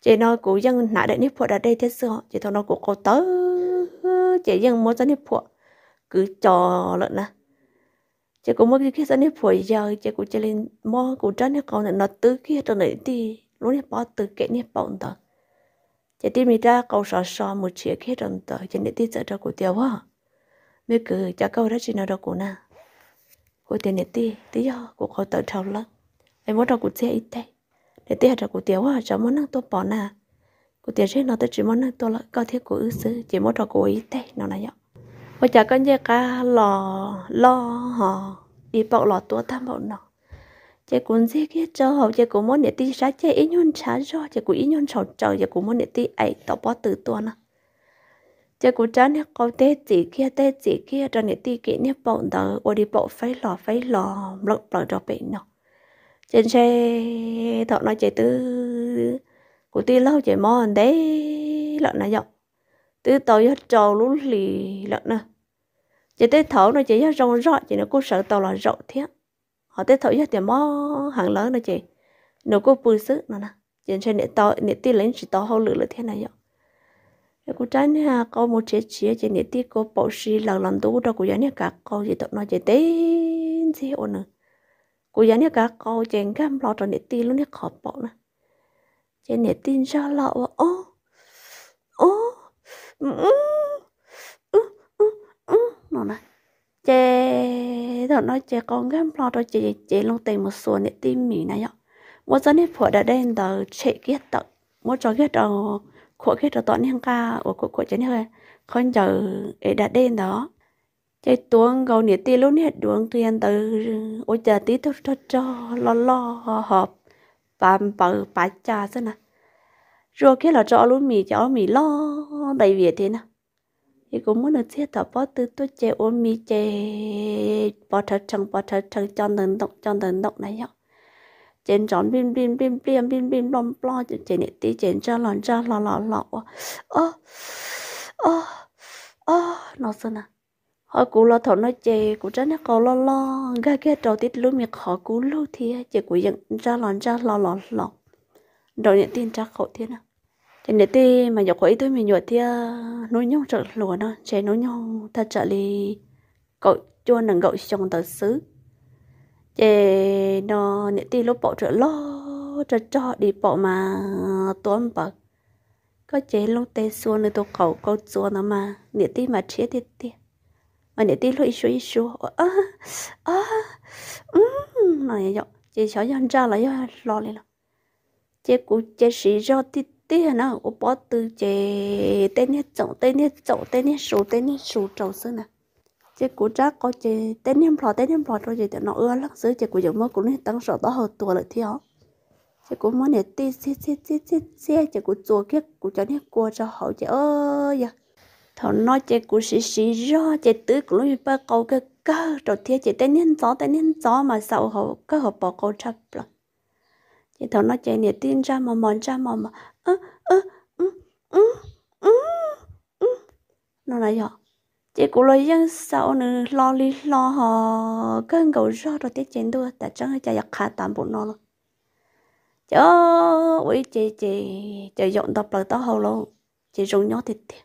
chị nói cũng dân nãy đại nếp phụ đã đây thế xưa chị thằng nó cũng có tớ chị dân muốn ra nếp phụ cứ trò lợn nè chị cũng mất cái ra nếp phụ giờ chị cũng chơi lên mò cũng tránh nếp con này nó tứ kia trong này thì lúc nếp bỏ từ kệ nếp bọn tớ chị tìm mình ra cầu sò sò một chiếc kia trong tớ chị nếp tin sợ cho của tiêu quá mới cứ cho câu đó chị nó đâu của nè của tiền nếp tí tí do của cô tớ trâu lắm em muốn đâu của chị ít để tiếc hạt của tiểu hoa à, cháu muốn ăn tôi bỏ nà của tiểu trên nó tôi chỉ muốn ăn tôi là có thiết của ứ xứ chỉ muốn cho của ý tê nó này vậy bây giờ con dê cá lò lò họ đi bỏ lò tua tham bọc nọ chị cũng dê kia cho họ chị cũng món để ti sáng chị ý nhon sáng cho chị cũng ý nhon sầu trời chị cũng món để ti ấy tao bỏ từ tua nè chị cũng chán nè có tê chỉ kia tê chỉ kia cho để tí kỹ nè bọc đó đi bỏ phải lò phải lò lọc lọc cho bệnh nọ trên xe thọ nói chạy tư của tiên lâu chạy mòn đấy lợn nó dọc tư tàu hết trầu lũ lì lợn nè chạy tới thổ nó chạy hết rong rọ chạy nó cũng sợ tàu là rọ thế họ tới thổ hết tiền mò hàng lớn nó chạy nó cũng bùi sức nó nè trên xe nệ tàu nệ tiên lấy chỉ tàu hậu lửa là thế này dọc cô trái nha có một chế chế chế nệ tiên cô bảo sĩ lần lần tú đâu cô giáo nè cả cô chỉ tàu nói chế tên gì ổn nữa กูยันเนี่ยกะกอเจงก็รอจนเนี่ยตีลูกเนี่ยขอปอกนะเจนเนี่ยตีนชาละว่าโอ้โอ้อืมอืมอืมอืมนอนนะเจตอนน้อยเจกองก็รอจนเจเจลงเต็มหมดส่วนเนี่ยตีหมีนะยอว่าจะเนี่ยผัวได้เดินต่อเช็คเกียร์ต่อว่าจะเกียร์ต่อขวดเกียร์ต่อตอนนี้ข้างกาว่าขวดขวดจะเนี่ยเลยคนจะเอดได้เดินต่อ chạy tuồng gầu nỉ tê luôn hết đuông tiền từ ôi chờ tí thôi cho cho lo lo họp bám bờ bá cha thế nè rồi kia là cho luôn mì cho mì lo đầy việc thế nè thì cũng muốn được thiết thở bó từ tôi chè ôm mì chè bó thật chẳng bó thật chẳng cho nền động cho nền động này nhá chén tròn bim bim bim bim bim bim lom plo chén nít tê chén cho lon cho lo lo lo ơ ơ ơ nó thế nè họ cú lo thọ nói chè cú trái nó có lo lo ga ga trâu tít lúc miệng họ cú lưu thì chè cú dựng ra lon ra lo lo lo đầu nhận tin chắc khẩu thiên à chè nhận tin mà nhậu quậy tôi mình nhậu thì nuôi nhau trợ lùa nó chè nuôi nhau thật trợ đi cậu chua nằng cậu chồng tờ xứ chè nó nhận tin lúc bỏ trợ lo trở cho đi bỏ mà tuôn bậc có chế lúc tê xuân nữa tôi khẩu câu xuân nó mà nhận tin mà chết tiệt tiệt mà để tí lụi suy, xu à à um này yo chị cháu dân ra lại, yo lo lên rồi, chị cụ chị sĩ ra tí tí hả nó ô bỏ từ chị tên hết chậu tên hết chậu tên hết số tên hết số trầu xưa nè chị cụ ra có chị tên hết lò tên hết lò rồi chị nó ưa lắc xứ chị cụ dùng mơ cũng nên tăng sổ đó hồi tuổi lại thi họ chị cũng muốn để tí xí xí xí xí xí chị cũng chùa kia cũng cho nên cua cho hậu chị ơi thọ nói chơi cũng xí xí rõ chơi tứ của lúc bà câu cái cơ trò thiết chơi tay nhân gió tay nhân gió mà sau hậu cơ họ bỏ câu chấp rồi chơi thọ nói chơi nhiệt tin ra mà mòn ra mà mà ơ ơ ừ ừ ừ ừ nó là gì chơi cũng lo dân sau nữa lo li lo họ cơ cầu rõ rồi tiết chế đua tại chẳng cho giặc khá tạm bộ nó rồi chơi ui chơi chơi chơi dọn tập lại tao hậu luôn chơi dùng nhó thịt thịt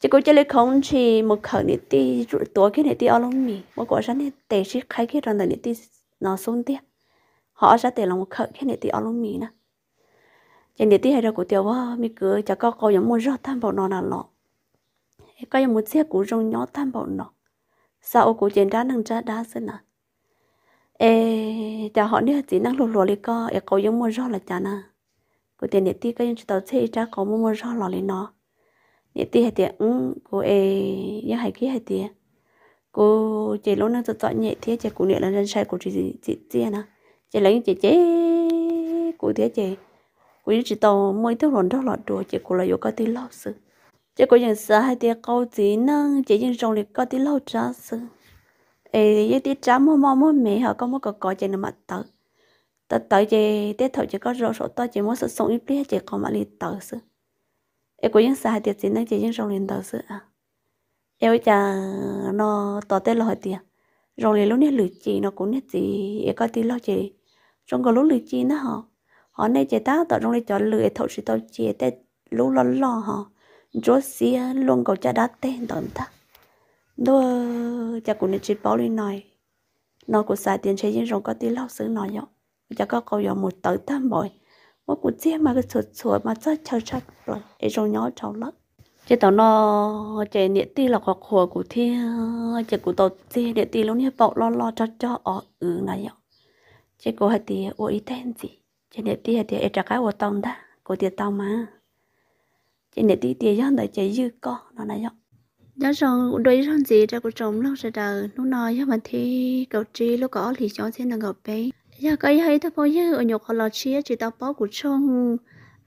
chỉ có chơi lấy không chỉ một khẩu nít ti tuổi cái này ti ở lông mì một quả sáng này để chỉ khai cái rằng là nít ti nó xuống đi, họ sẽ để là một khẩu cái này ti ở lông mì nè chỉ nít ti hay là của tiểu vợ mi cứ chả có coi giống một rót tham bảo nó là lọ có giống một chiếc cũ rong nhỏ tham bảo nó sao của chuyện đá nâng ra đá xin à ê chả họ nữa chỉ năng lùa lùa lấy co ê coi giống mua rót là chả nè của tiền nít ti có những tàu xe chả có mua một rót lọ lấy nó để tí hay tiệt ừ cô ê nhớ hay kia hay tiệt cô chế lỗ nó tự tọa nhẹ thế chế cụ niệm là dân sai của chị chị chị nè chế lấy chế chế cụ thế chế cụ chỉ tàu mỗi thứ lòn đó lọt đồ chế cụ là yêu có tí lâu sự chế cụ dần sai hay tiệt câu gì năng chế dần rong liệt có tí lâu trả sự ê nhớ tí trả mua mua mua mẹ họ có mua cọ cọ chế nó mặt tật tật tớ chế tết thầu chế có rau sổ to chế muốn sử dụng ít biết chế có mà liệt tật sự em cũng những sai tiệt gì năng chỉ những rong liền đầu sự à em chả nó tỏ tên lo hỏi tiền rong liền lúc này lười chi nó cũng nhất gì em có tí lo chỉ trong cái lúc lười chi nó họ họ này chỉ tao tỏ rong liền cho lười thấu sự tao chỉ tết lúc lo lo họ rốt xia luôn cầu cha đá tên tận ta đôi cha cũng nên chỉ bảo lên nói nó cũng sai tiền chơi những rong có tí lo sự nói nhở cha có câu giờ một tới tam bội 我 cũng chỉ mà cái chuột chuột mà chắc chắc chắc rồi để rồi nhỏ cháu lớn, chỉ tao nó chỉ niệm ti là hoặc hồ của thi chỉ của tao chỉ niệm ti lúc nãy bảo lo lo cho cho ở ờ, ừ này nhở chỉ của hai tí ô ý tên gì chỉ niệm ti hai tí ấy trả cái ô tông đó của tiền tao mà chỉ niệm ti tiền dân đấy chỉ dư co nó này nhở đó rồi đối với gì ra của chồng lâu sẽ đời lúc nói cho mà thì cậu trí lúc có thì cho thế là gặp bé giờ dạ, cái hay thắp bao nhiêu ở nhục họ lo chia chỉ tao bó của chong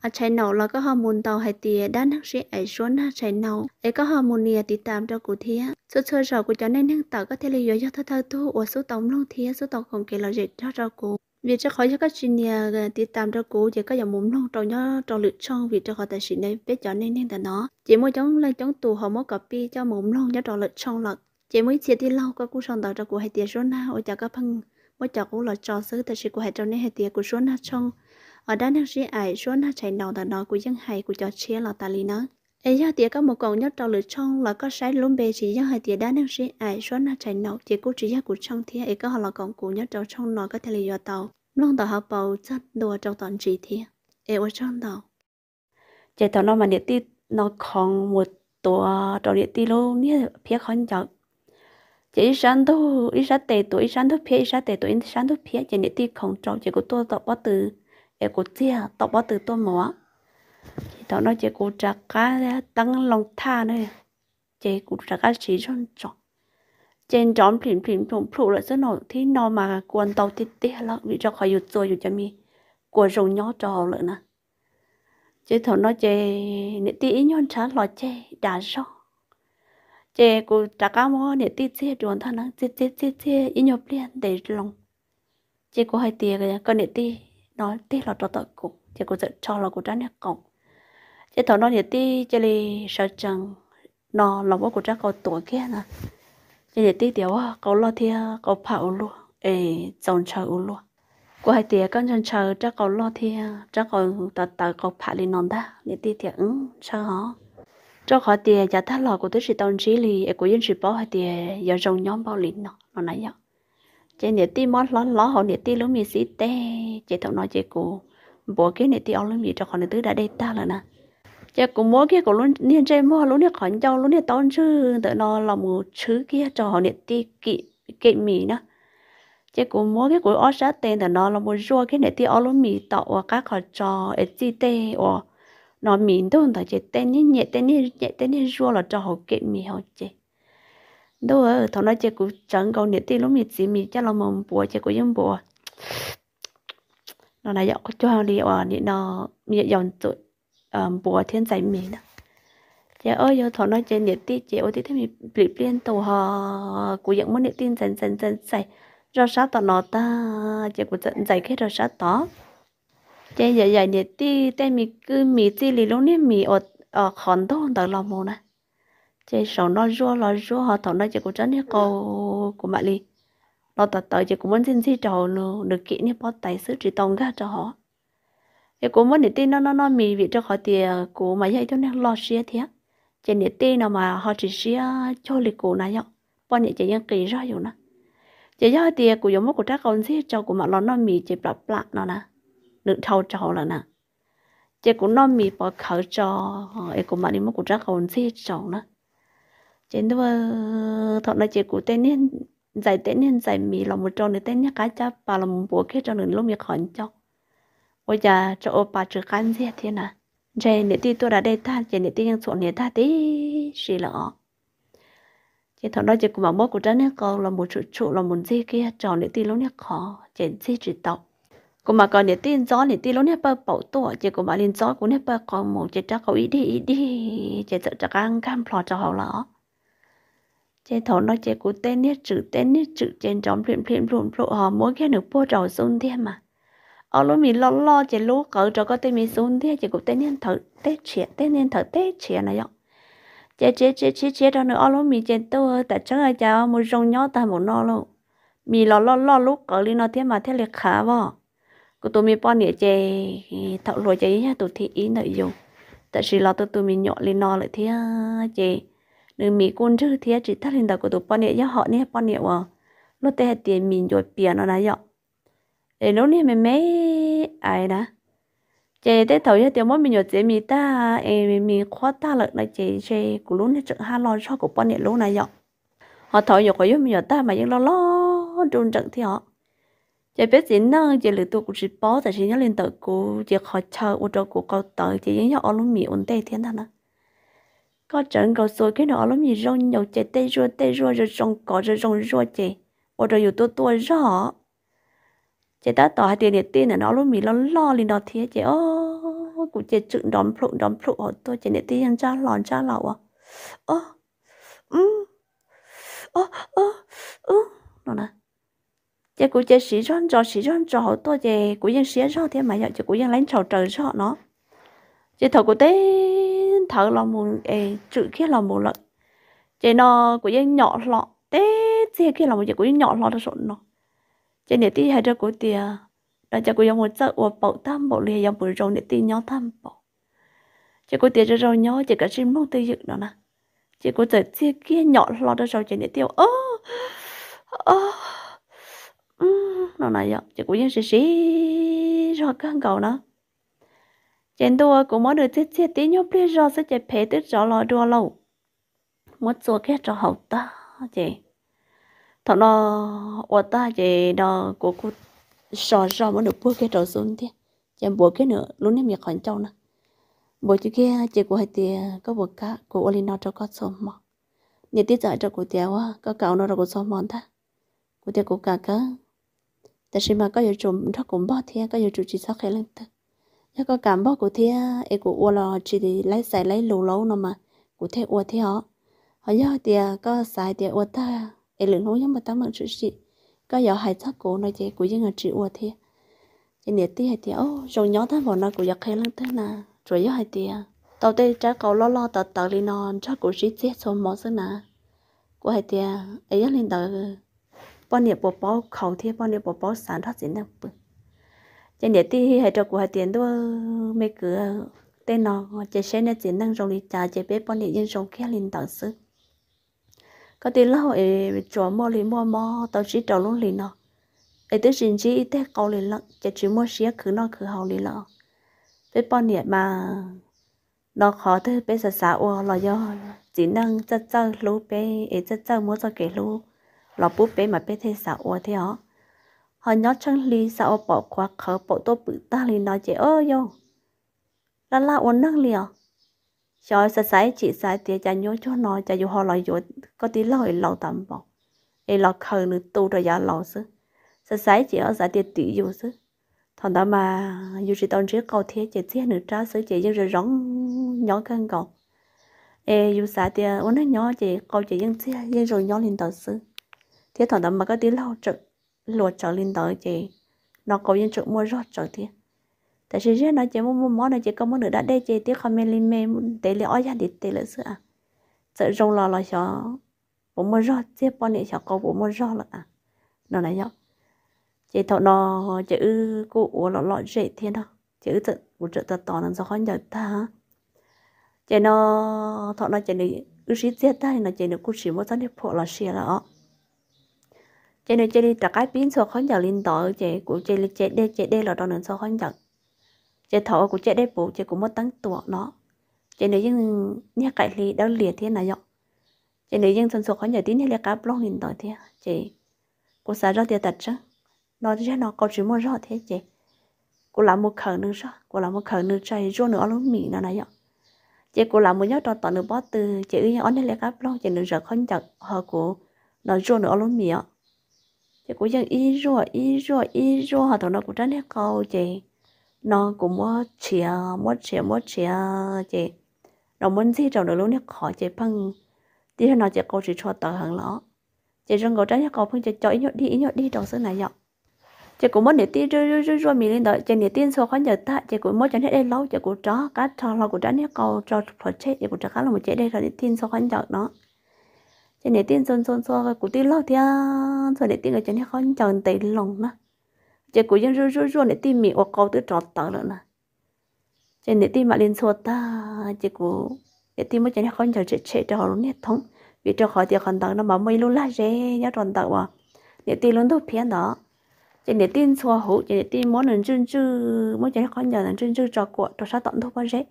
à chạy nổ là có muốn tàu hay tìa đan nắc sĩ ấy xuống ha chạy nổ ấy có hormone nia tì tạm cho cụ thía số chơi rồi của cho nên năng tàu có thể lấy do do thơ thơ thu ở số tổng luôn thía số tổng còn kể là dịch cho cho cụ vì cho khỏi cho các chị nhà tì tạm cho cụ chỉ có dòng muốn luôn trong nhớ trong lựa chọn vì cho họ tài sĩ này biết cho nên nên là nó chỉ muốn chống lên chống tù họ mới copy cho muốn luôn nhớ trong lựa chọn là chỉ mới chia thì lâu có cú sòng tàu cho cụ hay tìa số na ở cho các phăng mỗi cháu cũng là cho sư thật sự của hệ trong này hệ tiệt của xuống ha trong ở đây năng sĩ ải xuống ha chạy đầu ta nói của dân hay của trò chia là ta li nó ấy ha tiệt có một con nhất trong lửa trong là có sái lún bề chỉ dân hệ tiệt đa năng sĩ ải xuống ha chạy đầu chỉ của chỉ dân của trong thì ấy có họ là cổng của nhất đầu trong nó có thể là do tàu luôn tàu học bầu chất đùa trong toàn chỉ thì ấy ở trong tàu chạy tàu nó mà địa ti nó còn một tổ trò địa ti luôn nhé phía khó nhọc chỉ ít sáng đâu ít sáng tệ tuổi ít sáng đâu phía ít sáng tệ tuổi ít sáng đâu phía chỉ để ti không trâu chỉ có tôi tập bắt từ em có chia tập bắt từ tôi mỏ chỉ tao nói chỉ có trả cá tăng lòng tha này chỉ có trả cá chỉ trong trọng trên tròn phim phim trộm phụ lại rất nổi thế nó mà quần tàu tít tít lắm vì cho khỏi dụt rồi dụt cho mi của rồng nhỏ trò nữa nè chế thầu nó chế nệ ti nhon trả lo chế đã rõ chế cô trả cá mò nè tít chế chuẩn thân nó chế chế chế chế ý nhộp liền để lòng chế cô hay tiền cái con nè tít nó tít là cho tội cụ chế cô giật cho là cô trả nè cổng chế thằng nó nè tít chế li sợ chăng nó lòng bố cô trả câu tuổi kia nè chế nè tít tiểu câu lo thia phải phạo luôn ê chồng chờ luôn cô hay tiền con chồng chờ chắc câu lo thia chắc câu tật tật câu phải lên non đó nè tít thì ứng chờ hả cho họ tiền giá thắt lò của tôi chỉ tông chỉ li của dân chỉ bảo họ tiền giờ rồng nhóm bảo lĩnh nó nó này nhở chế nhiệt ti mót lón ló họ nhiệt ti lúc mì sĩ tê chế thằng nói chế cô bỏ kia nhiệt ti ông lúc mì cho họ nhiệt tứ đã đây ta là nè chế cô mua kia cô luôn niên chế mua luôn niên khỏi nhau luôn niên tông chứ tự nó là một thứ kia cho họ nhiệt ti kỵ kỵ mì nữa chế cô mua cái của ót sát tên tự nó là một rùa cái nhiệt ti ông lúc mì tạo các họ cho ấy chi tê ủa nó miếng đâu đó chị tên như nhẹ tên như nhẹ tên như rùa là cho họ kệ mì họ chứ đâu ở thằng nó chỉ cũng chẳng cầu nhẹ tiền lúc mì chị mì cho nó mồm bùa chỉ cũng dùng bùa nó này dạo có cho đi ở nhẹ nó nhiệt dòng tụi ờ, bùa thiên giải mì đó chị ơi giờ thằng nó chỉ nhẹ tiền chị ơi thì thấy mình bị liên tàu họ cũng những món nhẹ tiền dần dần dần dày rồi sao tao nó ta chị cũng dần dày cái rồi sao tao chế giờ giờ nhiệt ti tên mì cứ mì chi lì lúc nãy mì ở ở khẩn đó đỡ lòng mồ nè chế sầu nó rua nó rua họ thằng nó chỉ cũng chân hết cô của mẹ lì nó tật tật chỉ cũng muốn xin xin trầu nó được kỹ như bó tài sứ chỉ tông ra cho họ cái cũng muốn để tin nó nó nó mì vị cho họ thì của mà dạy cho nên lo xía thế chế nhiệt ti nào mà họ chỉ xía cho lì cổ này nhở bọn nhiệt chế những kỳ ra rồi nè chế do thì của giống của các con xía cho của mẹ nó nó mì chỉ bập bạ nó nè lượng thâu cho là nè chị cũng nói mì bỏ khở cho em cũng mà đi mất cũng rất còn xí cho nữa chị nữa thọ nói chị cũng tên nên giải tên nên giải mì là một trong nữa tên nhá cá cha bà là một bữa kia cho nên lúc miệng khẩn cho bây giờ cho ô bà chưa khăn gì thế nè chị nãy tí tôi đã đây ta chị nãy tí nhân sổ nãy ta tí gì lọ chị thọ nói chị cũng bảo mất cũng rất nên còn là một trụ trụ là một gì kia cho nãy tí lúc nãy khó chị chỉ chỉ tộc cô mà còn để tin gió để tin lối nếp bơ bảo tổ chứ cô mà lên gió cũng nếp bơ còn một chế chắc cậu ý đi ý đi chế sợ chắc ăn cam phò cho họ lọ chế thổ nói chế cô tên nếp chữ tên nếp chữ trên trống phim phim lụm lụ họ mỗi cái nước bô trầu xuống thiên mà ở lối mình lo lo chế lúa cỡ cho có tên mình xuống thiên chế cô tên nên thở tết chuyện tên nên thở tết chuyện này không chế chế chế chế chế đó nữa ở lối mình chế tôi tại chắc là cháu một rong nhỏ ta một nó luôn mình lo lo lo lú cỡ lên nó thế mà thế liệt khá vào cô tôi mình pon nhẹ chè ừ, thọ rồi chè nhá tụi thì ý nội dùng tại vì lo tôi tôi mình nhọ lên no lại thế à, chè nếu mình côn chứ thế chỉ thắt lên đầu của tôi pon nhẹ nhá họ nhé pon nhẹ vào lúc tê tiền mình rồi tiền nó nói dọ để lúc này mình mấy ai nè chè tê thầu nhá tiền mỗi mình nhọ chè mình ta em mình khó ta lợi là chè chè của lúc này chừng ha lo cho của pon nhẹ lúc này dọ họ thầu nhọ có giúp mình nhọ ta mà vẫn lo lo trôn trận thì họ giờ biết gì nữa giờ lựa tôi cũng chỉ bỏ tại chỉ nhớ lên tới cô giờ khó chờ ô tô cô cầu tới chỉ nhớ ở lúc mì ổn tê thiên thần đó có trận cầu rồi cái nó ở lúc mì rong nhiều chạy tay rua tay rua rồi rong cỏ rồi rong rua chạy ô tô dù tôi tôi rõ chị ta tỏ hai tiền điện tiền là nó lúc mì lo lo lên đó thế chị ô cũng chị chữ đón phụ đón phụ ở tôi chị điện tiền cha lòn cha lậu à ô ừ ô ô ừ nó nè giờ cũng chơi xí rong trò xí rong trò tôi giờ cũng dân sỉ rón thế mà giờ cũng dân lấy trò trời rong nó giờ thầu của thế thầu là một ê chữ kia là một lợi giờ nó cũng dân nhỏ lọ thế thế kia là một giờ cũng nhỏ lọ nó sụn nó giờ nếu tí hai đứa của tia là giờ cũng dân một giờ của bậu tam bộ liền dân buổi rồi nếu tí nhau tam bộ của tia cho rồi nhau giờ cả chim mông tây dựng đó nè giờ cũng giờ kia nhỏ lọ đó rồi giờ nếu tiêu ơ ơ nó nói vậy chị cũng sẽ xí rồi căng cầu nó trên đua cũng mới được tiết thiết tí nhóc biết rồi sẽ chạy phe tít rõ lo đua lâu một số cái trò hậu ta chị thọ nó ở ta chị nó của cô sò sò mới được bôi cái trò xuống thế chị bôi cái nữa lúc này miệng còn trâu nữa bôi chữ kia chị của hai tiền có bôi cá của Olino cho có sớm mỏ nhiệt tiết giải cho cô tiêu có cậu nó rồi cô sớm mòn ta cô tiêu cô cả cá แต่ชิมาก็อยู่จุ่มถ้ากุมบ่อเทียก็อยู่จุ่มจีสักเคลังตึกแล้วก็การบ่อกูเทียเอกูอวลอจีดีไล่ใส่ไล่หลูเล้าเนาะมากูเทียอวเทียเหรอหอยอเดียก็สายเดียอวตาเอหลืองหูยังมาตั้งมันจุจีก็อย่าหายสักกูหน่อยเจกูยังอ่ะจีอวเทียเจเนียตี้หายเดียโอ้จงย้อนท่านบอกนะกูอยากเคลังตึกนะจวยย่อหายเดียตอนเด็กจะเขาล้อล้อต่อต่อลีนอนชอบกูชี้เจี๊ยชมมอสนะกูหายเดียเอ้ยลินเตอร์ bọn nè bỏ bỏ khẩu thế bọn nè bỏ bỏ sản thoát diễn năng bự cho nè tí hệ cho của hai tiền đó mấy cửa ờ, tên nó ờ, chỉ sẽ nè diễn năng rồng đi trả chỉ biết bọn nè yên rồng kia lên tận sự có tí lâu ấy chỗ mò lì mò mò tao chỉ trò luôn lì nó ấy tới xin chỉ ít câu lì lận chỉ chỉ mua xía cứ nó cứ hậu lì lận biết bọn nè mà nó khó thế bây giờ xã ô là do chỉ năng chất chất lú bé ấy chất chất mua cho kẻ lú lọ bút bé mà bé thấy sợ ô thế ó họ nhớ chân lý sợ bỏ qua khờ bỏ tô bự ta lý nói chế ơi yo là là ôn năng liều cho sa sái chị sái tía cha nhớ cho nó cha dù họ lại dù có tí lời lâu tầm bỏ ấy lọ khờ nữ tu rồi giả lâu sư sa sái chị ở sái tía tỷ dù sư thằng đó mà dù chỉ tao trước câu thế chị thế nữ trái sư chị nhưng rồi rong nhỏ cân cầu ê dù sái tía ôn năng nhỏ chị câu chị nhưng thế nhưng rồi nhỏ lên tờ sư thế thằng đó mà có tiếng lâu trực lùa trở lên tới chị nó có những chỗ mua rót trở thì tại sao riêng nó chỉ muốn mua món này chỉ có món nữa đã đây chị tiếc không lên mềm để lấy ói ra để để lấy sữa sợ rong lo lò cho bố mua rót tiếp bọn này cho có bố mua rót là à nó này nhá chị thọ nó chị ư cô uống lọ lọ rễ thiên đâu chị ư tự uống trợ tờ tỏ nó do khó nhờ ta chị nó thọ nó chị này ư sĩ chết ta thì nó chị nó cũng chỉ mua tao đi phụ là xìa là chế này chế đi tất cả biến số khó nhở linh tỏ chế của chế lịch chế đây chế đây là đó nên số khó nhở chế thọ của chế đây bố chế cũng mất tăng tuổi nó chế này nhưng nhắc cái lý đau liền thế này dọc chế này nhưng thân số khó nhở tí này là cả blog linh tỏ thế chế của xã ra tiền tật chứ nó chứ nó có chỉ mới rõ thế chế của làm một khẩu nữa sao của làm một khẩu nữa chạy rồi nữa lúc mì nó này dọc chế của làm một nhóc trò tỏ nữa bó từ chế như ở đây là cả blog chế nữa giờ khó nhở họ của nó rồi nữa lúc mì ạ chị cũng dân y rùa y rùa y rùa họ thằng nó cũng tránh hết câu chị nó cũng mua chè mua chè mua chè chị nó muốn gì trong đó luôn hết khỏi chị phân tí nữa nó chị câu chỉ cho tờ hàng lõ chị rừng cô tránh hết câu bằng chị cho ít nhọt đi ít nhọt đi trong sự này nhọt chị cũng muốn để tin rồi rồi rồi rồi mình lên đợi chị để tin số khó nhớ ta chị cũng muốn cho hết đây lâu chị cũng cho cá cho lo cũng tránh hết câu cho chết chị cũng cho cá là một chế đây rồi để tin số khó nhớ nó cho nên tiền xôn xôn xôn cụ tiền lo thì cho nên tiền ở trên khó chọn tiền lòng mà chỉ cụ dân rú rú rú để tiền mì hoặc câu tự trọt tờ nữa nè cho nên tiền mà lên xua ta chỉ cụ để tiền mới trên khó chọn chỉ chế đó luôn nè thống vì cho khỏi tiền còn tờ nó mà mấy luôn là dễ nhớ tròn tờ mà để tiền luôn đó cho nên tiền xua hủ cho nên tiền món nền chân chư mới trên khó chọn nền chân chư cho cuộn cho sao tận đâu bao rẻ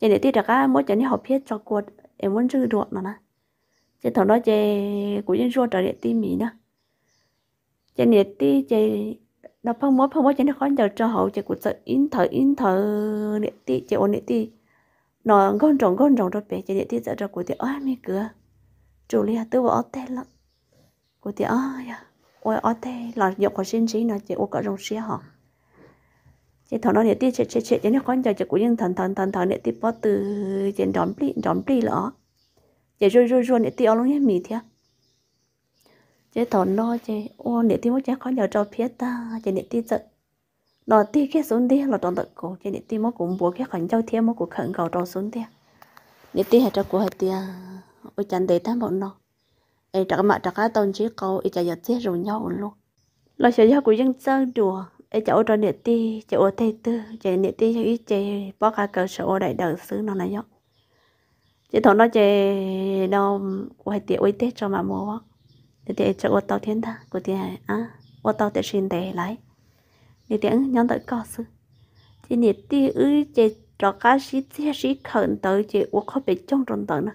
cho nên tiền đặt ra mỗi trên học biết cho cuộn em muốn chư ruột mà nè chế thằng đó chế của nhân ruột trở điện tim mì nữa chế nhiệt ti chế nó phong mốt phong mốt chế nó khó nhờ cho hậu chế của sợ in thở in thở điện ti chế ổn điện ti nó gòn tròn gòn tròn rồi bé chế điện ti sợ cho của thì ôi mi cửa chủ lia tôi bảo tê lắm của thì dạ, ôi ơi ôi ở tê là nhậu của xin xí nó chế ô cả rồng xí họ chế thằng đó điện ti chế chế chế chế nó khó nhờ chế của nhân thần thần thần thần điện ti bỏ từ chế đón pli đón pli lỡ chế rồi rồi rồi nè tiêu luôn nhé mì thế chế thọ nó chế ô nè tiêu mới chế khó nhờ cho phía ta chế nè tiêu giật nó tiêu cái xuống đi là trong đợt cổ chế nè tiêu mới cũng buộc cái khẩn châu thiên mới cũng khẩn cầu trong xuống đi nè tiêu hay cho của hay tiêu ôi chẳng để tan bọn nó ấy chắc mà chắc cái tôn chỉ câu ấy chả giật chết rồi nhau luôn lo sợ nhau của dân sơn đùa ấy chả ô cho nè tiêu chả ô thầy tư chế nè tiêu chả ít chế bỏ cả cờ sợ ô đại đời xứ nó là nhau chị thằng nói chị đâu quay tiệc quay tết cho mà mua thì ừ, chị cho ô tàu thiên ta của chị à ô tàu tiệc xin để lại thì tiệc nhóm tới có sự chị nhiệt tiệc ư chị trò cá sĩ chơi sĩ khẩn tới chị ô khó bị trong trong tới nữa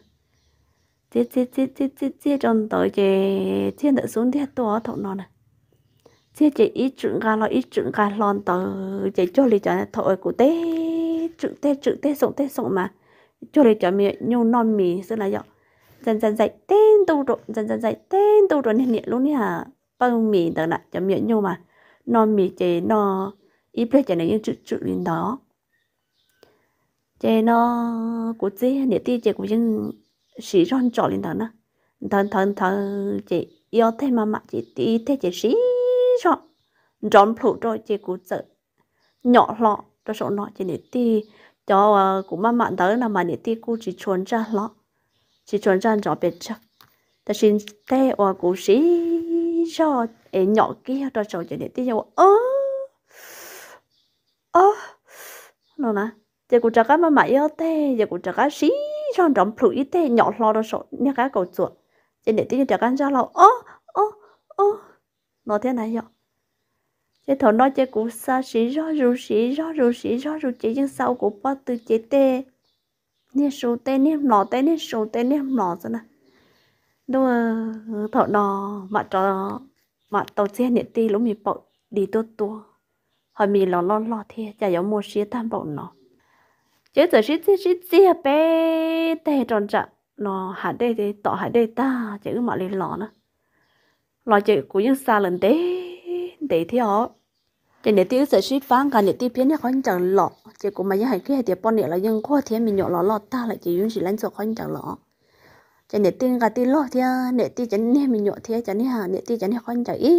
chị chị chị chị chị chế trong tới chế chế đỡ xuống tôi ở thọ nó nè chị chị ít chuyện gà lo ít chuyện gà lon tới chị cho lý cho thọ của tết, chuyện tết chuyện tết sống tết sống mà cho lấy cho mình nhau non mì rất là dọ dần dần dạy tên tu rồi dần dần dạy tên tu rồi nên nhẹ luôn nha bao mì đó là cho miệng nhau mà non mì chế nó ít biết chế này những chữ chữ lên đó chế nó của chế để ti chế của những sĩ ron trọ lên đó nè thần thần thần chế yêu thế mà mà chế ti thế chế sĩ ron ron phụ rồi chế của sợ nhỏ lọ cho số nọ chế để ti cho ờ, cũng mà mặn tới là mà nhiệt ti cô chỉ chuẩn ra lọ chỉ chuẩn ra rõ biệt chắc ta xin tê ở cụ sĩ cho em nhỏ kia cho cháu chỉ nhiệt ti cho ơ ơ nó nè giờ cụ trả cái mà mày yêu tê giờ cụ trả cái sĩ cho trọng phụ y tê nhỏ lo đó sổ nhá cái cầu chuột chỉ nhiệt ti trả cái ra lọ ơ ơ ơ nó thế này rồi chế thọ nó chế cũ xa xí rõ rù xí rõ rù xí rõ rù chế chân sau của bó từ chế tê nè số tê nè nọ tê nè số tê nè nọ rồi nè đâu thọ nó mà trò mà tàu xe nè tê lúc mình bọc đi tốt tua hỏi mình lò lò lo thế chả giống mùa xí tam bọc nó chế giờ xí xí xí xí à bé tê tròn chặt nó hạ đây thì tỏ hạ đây ta chứ mà lên lò nè. lò chế của như xa lần đấy để theo. họ chỉ để tiếng sợ suýt phán cả những tiếng biến này khó chẳng lọ chỉ cũng mà những hành khi thì bọn này là những khó thế mình nhỏ lọ lọ ta lại chỉ dùng chỉ lăn cho khó chẳng lọ chỉ để tiếng cả tiếng lọ thì để tiếng chẳng nên mình nhỏ thế chẳng nên hà để tiếng chẳng nên khó chẳng ý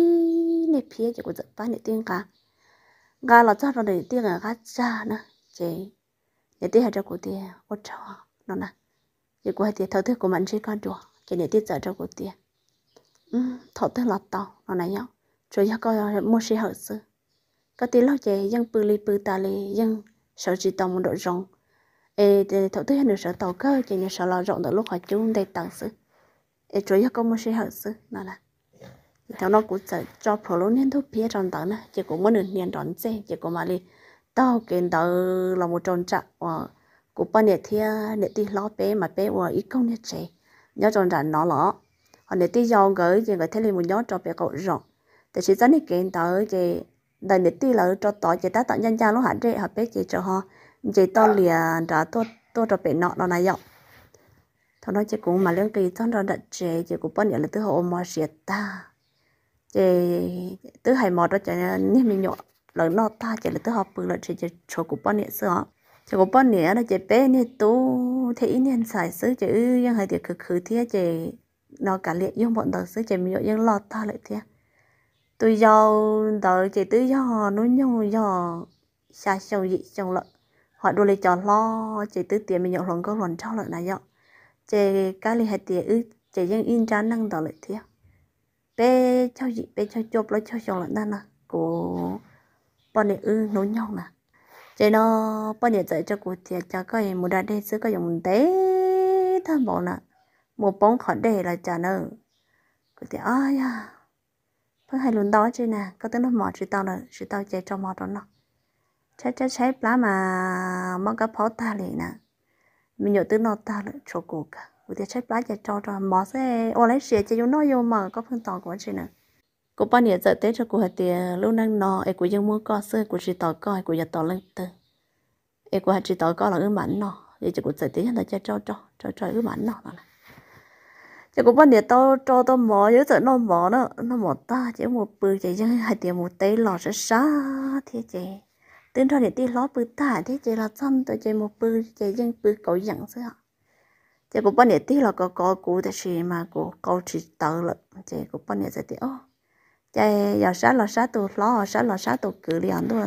để phía chỉ có dự phán để tiếng cả gà lọ cho rồi để tiếng cả gà cha nữa chỉ để tiếng hà cho của tiếng cô cho nó nè chỉ có hai tiếng thấu thức của mình chỉ con chùa chỉ để tiếng sợ cho cô tiếng thấu thức lọt tàu nó này nhau rồi giờ có mua xe hậu sự có tiếng lo chè dân bự li bự tà li dân sợ chỉ tàu một độ rộng ê để thấu tư được sợ tàu cơ chỉ nhớ sợ lo rộng từ lúc họ chung để tàu sự ê rồi giờ có mua xe hậu sự nào là theo nó cũng sợ cho phổ lô nên thuốc phía tròn tàu nè chỉ có muốn được nhận đón xe chỉ có mà li tàu kiến tàu là một tròn trạng và cũng bao nhiêu thì để đi lo bé mà bé và ít công nhất trẻ nhớ tròn trạng nó lỏ, họ để tí dọn gửi thì người thấy là một nhóm cho bé cậu rộng chỉ dẫn cái tớ chỉ đời nít tí là cho tỏ chỉ ta tận nhân gian lúc hạn chế hợp biết chỉ cho họ chỉ to dạ. liền trả tôi tôi cho bé nọ nó này dọc thằng nó chỉ cũng mà lương kỳ thằng nó đặt chế chỉ cũng bao nhiêu là thứ hộ mà xịt ta chỉ thứ hai mọt đó chỉ nếu mình nhọ lỡ nó ta chỉ là thứ họ bự là chỉ chỉ cho cũng bao nhiêu sữa chỉ cũng bao nhiêu đó chỉ bé nè tu thế nên xài xứ chỉ nhưng hơi thì cứ cứ thế chỉ nó cả liệt dùng bọn tờ sứ chỉ mình nhọ nhưng lo ta lại thế tôi do tới chỉ tứ do nó nhau do xa sâu dị trong lợn họ đôi lấy trò lo chỉ tứ tiền mình nhậu lòng có lòng trong lợn này giàu chỉ cái lấy hạt tiền ư chỉ dân in trán năng tỏ lợi thiếu bé cháu dị bé cháu chụp lấy cháu chồng lợn đan à của bọn này ư nó nhau nè chỉ nó bọn này dạy cho cụ thiệt cho cái một đại đây xứ có dòng tế tham bộ nè một bóng khỏi đề là trả nợ cụ thiệt ai à phải hay luôn đó chứ nè có tiếng nó mỏ chỉ tao là chỉ tao chạy trong mỏ đó nó trái trái trái lá mà mỏ cá phó ta liền nè mình nhớ tiếng nó ta là chỗ cổ cả vì thế trái lá chạy cho cho mỏ sẽ ô lấy xe chạy vô nó vô mà có phương tỏ của chị nè cô ba nhớ giờ tết cho cô hạt tiền lâu năng nó ấy của dân mua co xưa của chị tỏ coi của giờ tỏ lên từ ấy của hạt chị tỏ coi là ư mảnh nó vậy cho cô giờ tết là chạy cho cho cho cho ư mảnh nó là chỉ có bao nhiêu tao cho tao mỏ nhớ tới nó mỏ nó nó mỏ ta chỉ một bự chỉ chẳng hai tiền một tay lọ sẽ xa thế chị tính ra để đi lọ bự ta thế chị là xong tôi chỉ một bự chỉ chẳng bự cầu dặn sao chỉ có bao nhiêu tí là có có cú thì gì mà có câu chỉ tao là chỉ có bao nhiêu giờ thì ô chị giờ sáng là sáng tôi lọ sáng là sáng tôi cứ liền thôi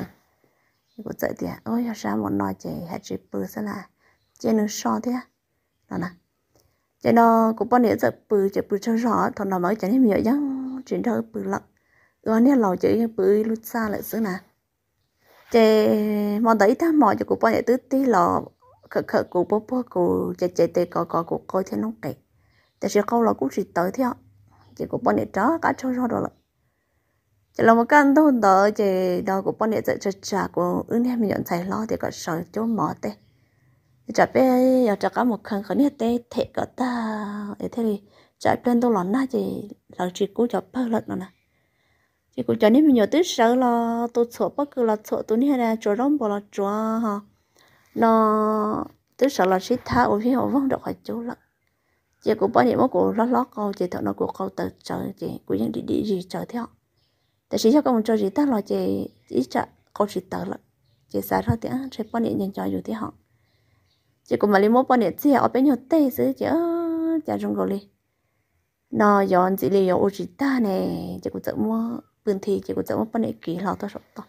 có dậy thì ôi giờ sáng một nói chị hết chỉ bự sao là chị nó so thế à nè cho nó cũng bao nhiêu giờ bự chợ bự cho rõ thằng nào mới chẳng hiểu nhiều chẳng chuyện đó bự lắm rồi nè lò chữ bự lút xa lại xứ nè chè mòn đấy ta mò cho cũng bao nhiêu tứ tí lò khờ khờ cụ bố bố cụ chè chè tê cò cò cụ coi theo nó kệ chè sẽ câu lò cũng chỉ tới theo chè cũng bao nhiêu đó cả cho rõ rồi chè là một cái anh thôn đó chè đó cũng bao nhiêu giờ chè chà của ứng em nhận thấy lo thì có sợ chỗ mò tê chả bé giờ chả có một khăn khẩn hết tê thẻ cả ta ấy thế thì chả bên tôi lỏn na chị là chỉ cũng cho bao lợn rồi nè chị cũng cho nên mình nhớ tới sợ là tôi sợ bất cứ là sợ tôi như là chỗ đó bỏ là chỗ ha nó tới sợ là chị thả ở phía họ vẫn được phải chỗ lợn chị cũng bảo nhiêu món của lót lót câu chỉ thợ nó của câu từ chờ chỉ của những địa điểm gì chờ theo tại chị cho công cho gì ta là chỉ chỉ chả câu chỉ tờ lợn chỉ xả ra tiếng chị bảo nhiêu nhân cho dù thế họ chỉ cũng mà lấy mốt bọn nhiêu chỉ ở bên nhau tê chứ chứ chả trong gò li nó dọn chỉ li dọn chỉ ta nè chỉ cũng tự mua bươn thì chỉ cũng tự mua bọn nhiêu kỳ lọ tôi sọt to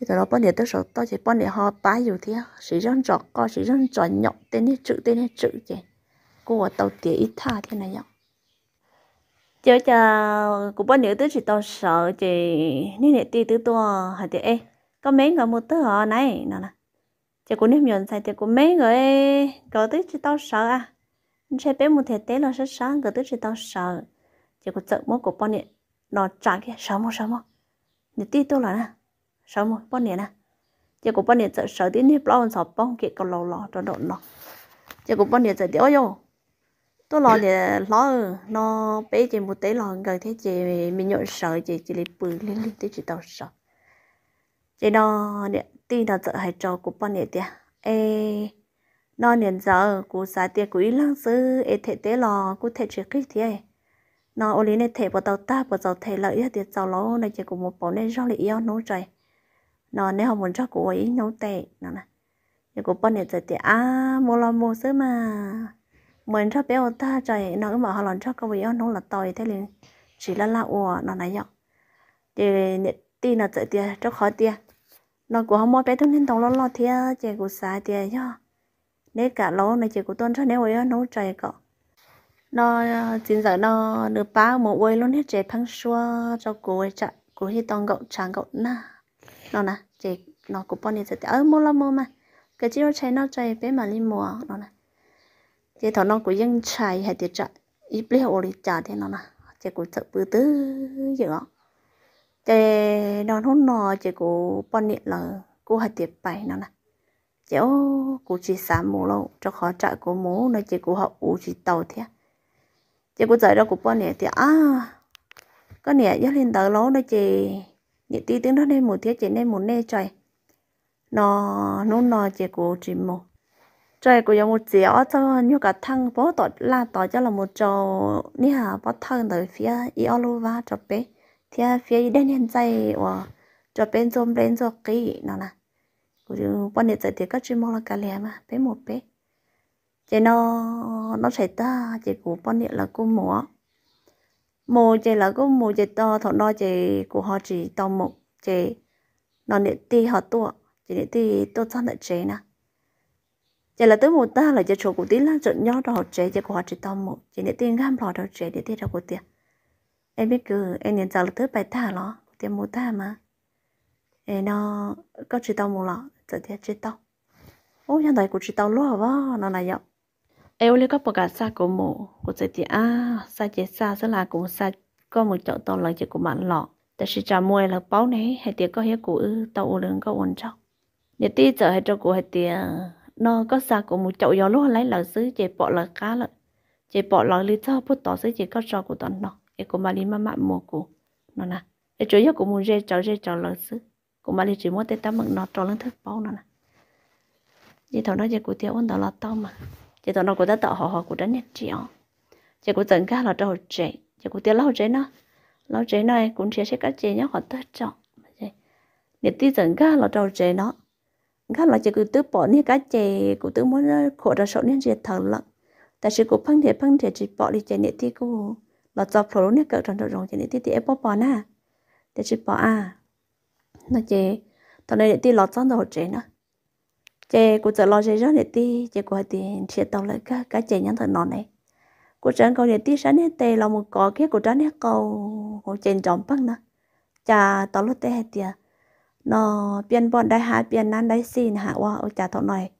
chỉ tôi bọn nhiêu tôi sọt to chỉ bọn nhiêu họ bá dù thế chỉ răng trọ co chỉ răng trọ nhọn tên này chữ tên này chữ chứ cô ở tàu tiệt ít tha thế này nhọn chứ cha cũng bọn nhiêu tôi chỉ tao sợ chị nên để ti tứ to hả chị em có mấy người mua tớ họ này nè nè chị cũng nếp nhọn sai chị cũng mấy người cậu tức chỉ tao sợ à chị bé một thể tế là rất sợ cậu tức chỉ tao sợ chị cũng sợ mỗi của bọn nè nó trả cái sợ mà sợ mà nè tí tôi là nè sợ mà bọn nè nè chị cũng bọn nè sợ sợ tí nếp lâu sợ bông kia cậu lâu lò cho độn lò chị cũng bọn nè sợ tiêu vô tôi lo nè lo nó bé chị một tế lo gần thế chị mình nhọn sợ chị chị lấy bự lên lên tới chị tao sợ chế đó điện tin là sợ hay trò của bọn điện tiệt e nó điện giờ của xã tiệt của ý lăng sư e thể tế lò của thể chỉ kích thế nó ô lý này thể bọn tàu ta bọn tàu thể lợi ý tiệt sau lỗ này chỉ của một bọn nên do lý yêu nấu trời nó nếu họ muốn cho của ý nấu tệ nó này thì của bọn điện giờ tiệt à mua lo mua sớm mà muốn cho bé ta trời nó cũng bảo họ làm cho câu ý nấu là tồi thế liền chỉ là lạ ủa nó này nhở thì tin là tự tia cho khó tia nó của không mua bé thông nên tổng lo lo thì à, chị của xã tiền cho nếu cả lỗ này chị của tuân cho nếu ấy à, nấu trời cọ nó chính à, giờ nó được ba một quay luôn hết chị phăng xua cho cô ấy chạy cô ấy toàn gọng chàng gọng na nó nè chị nó của bọn này sẽ ở mua lắm mua mà cái chị nó chạy nó chạy bé mà đi mua nó nè chị thằng nó của dân chạy hay thì chạy ít biết ổn định chả thế nó nè chị của sợ bự tư gì đó chị non hôn nò chị cô bọn nị là cô hạt tiệp bảy nó nè chị ô cô chỉ sáng mù lâu cho khó chạy cô mù nó chị cô học u chỉ tàu thế chị cô dạy đó cô bọn nị thì à có nị dắt lên tàu lâu nó chị nhị tí tiếng đó nên một thế chị nên một nê trời nò nó nò chị cô chỉ mù trời cô giống một chế cho như cả thằng bố tọt la tọt cho là một trò nị hà bó thân tới phía iolova cho bé thì phía đây hiện tại ở cho bên zoom lên rồi kỹ nó nè cũng quan niệm thì các chuyên môn là cái này mà bé một bé chị nó nó xảy ra chị cũng quan niệm là cô múa mùa chị là cô mùa chị to thọ nó chị của họ chỉ to một chị nó niệm ti họ tua chị niệm ti tôi cho lại chế nè chị là tới mùa ta là chị chỗ của tí là chỗ nhỏ đó họ chị chị của họ chỉ to một chị niệm ti ngam lò đầu chế để ti đó của tiền em biết cứ em nhận giờ là thứ bài ta lọ tiền mua ta mà em nó có chỉ tao mua lọ giờ thì chỉ tao ô hiện tại cũng chỉ tao lúa vợ nó là dọc em lấy có bọc sa của mù của giờ thì à sa chỉ sa sẽ là cũng sa có một chỗ tao là chỉ của bạn lọ แต่สิจามัวหลักเป้าเนี่ยให้เตียก็เฮียกูเออตาอุเริงก็อุ่นเจ้าเนี่ยตีเจอให้เจ้ากูให้เตียนอก็ซากูมูเจ้ายอลุ่นไหลหลักซื้อเจ็บปอดหลักก้าเลยเจ็บปอดหลักลิเจ้าพูดต่อซื้อเจ็บก็จอกูตอนนอ e cô mà li mà mạ mồ cô nó nè e chỗ yêu cô muốn rê cháu rê cháu lỡ xứ cô mà li chỉ muốn tết tám mực nó trò lên thức bao nó nè chỉ thầu nó chỉ cô tiêu ôn đó là tao mà chỉ thầu nó cô ta tạo họ họ cô đã nhận triệu chỉ cô tận cả là trâu trẻ chỉ cô tiêu lâu trẻ nó lâu trẻ này cũng chỉ sẽ các chị nhá họ tới trọng để ti tận cả là trâu trẻ nó cả là chỉ cứ tự bỏ nè cá chè cô tự muốn khổ ra sợ nên chỉ thở lặng tại sự cô phăng thể phăng thể chỉ bỏ đi chè nè tí cô là cho phụ nữ cỡ tròn tròn chỉ nên tí ép bó bó nè để chỉ bó à nó chị tao này để tí lọt xong rồi chị nữa chị cũng chờ lo chị rất để tí chị cũng tiền chị tao lại cả cả chị nhắn thời nọ này cô chẳng có để tí sáng hết tê là một cỏ kia của trắng hết cầu của trên trọng băng nữa chà tao lúc tê hết tiệt nó biên bọn đại hạ biên nan đại xin hạ qua ở chà thọ này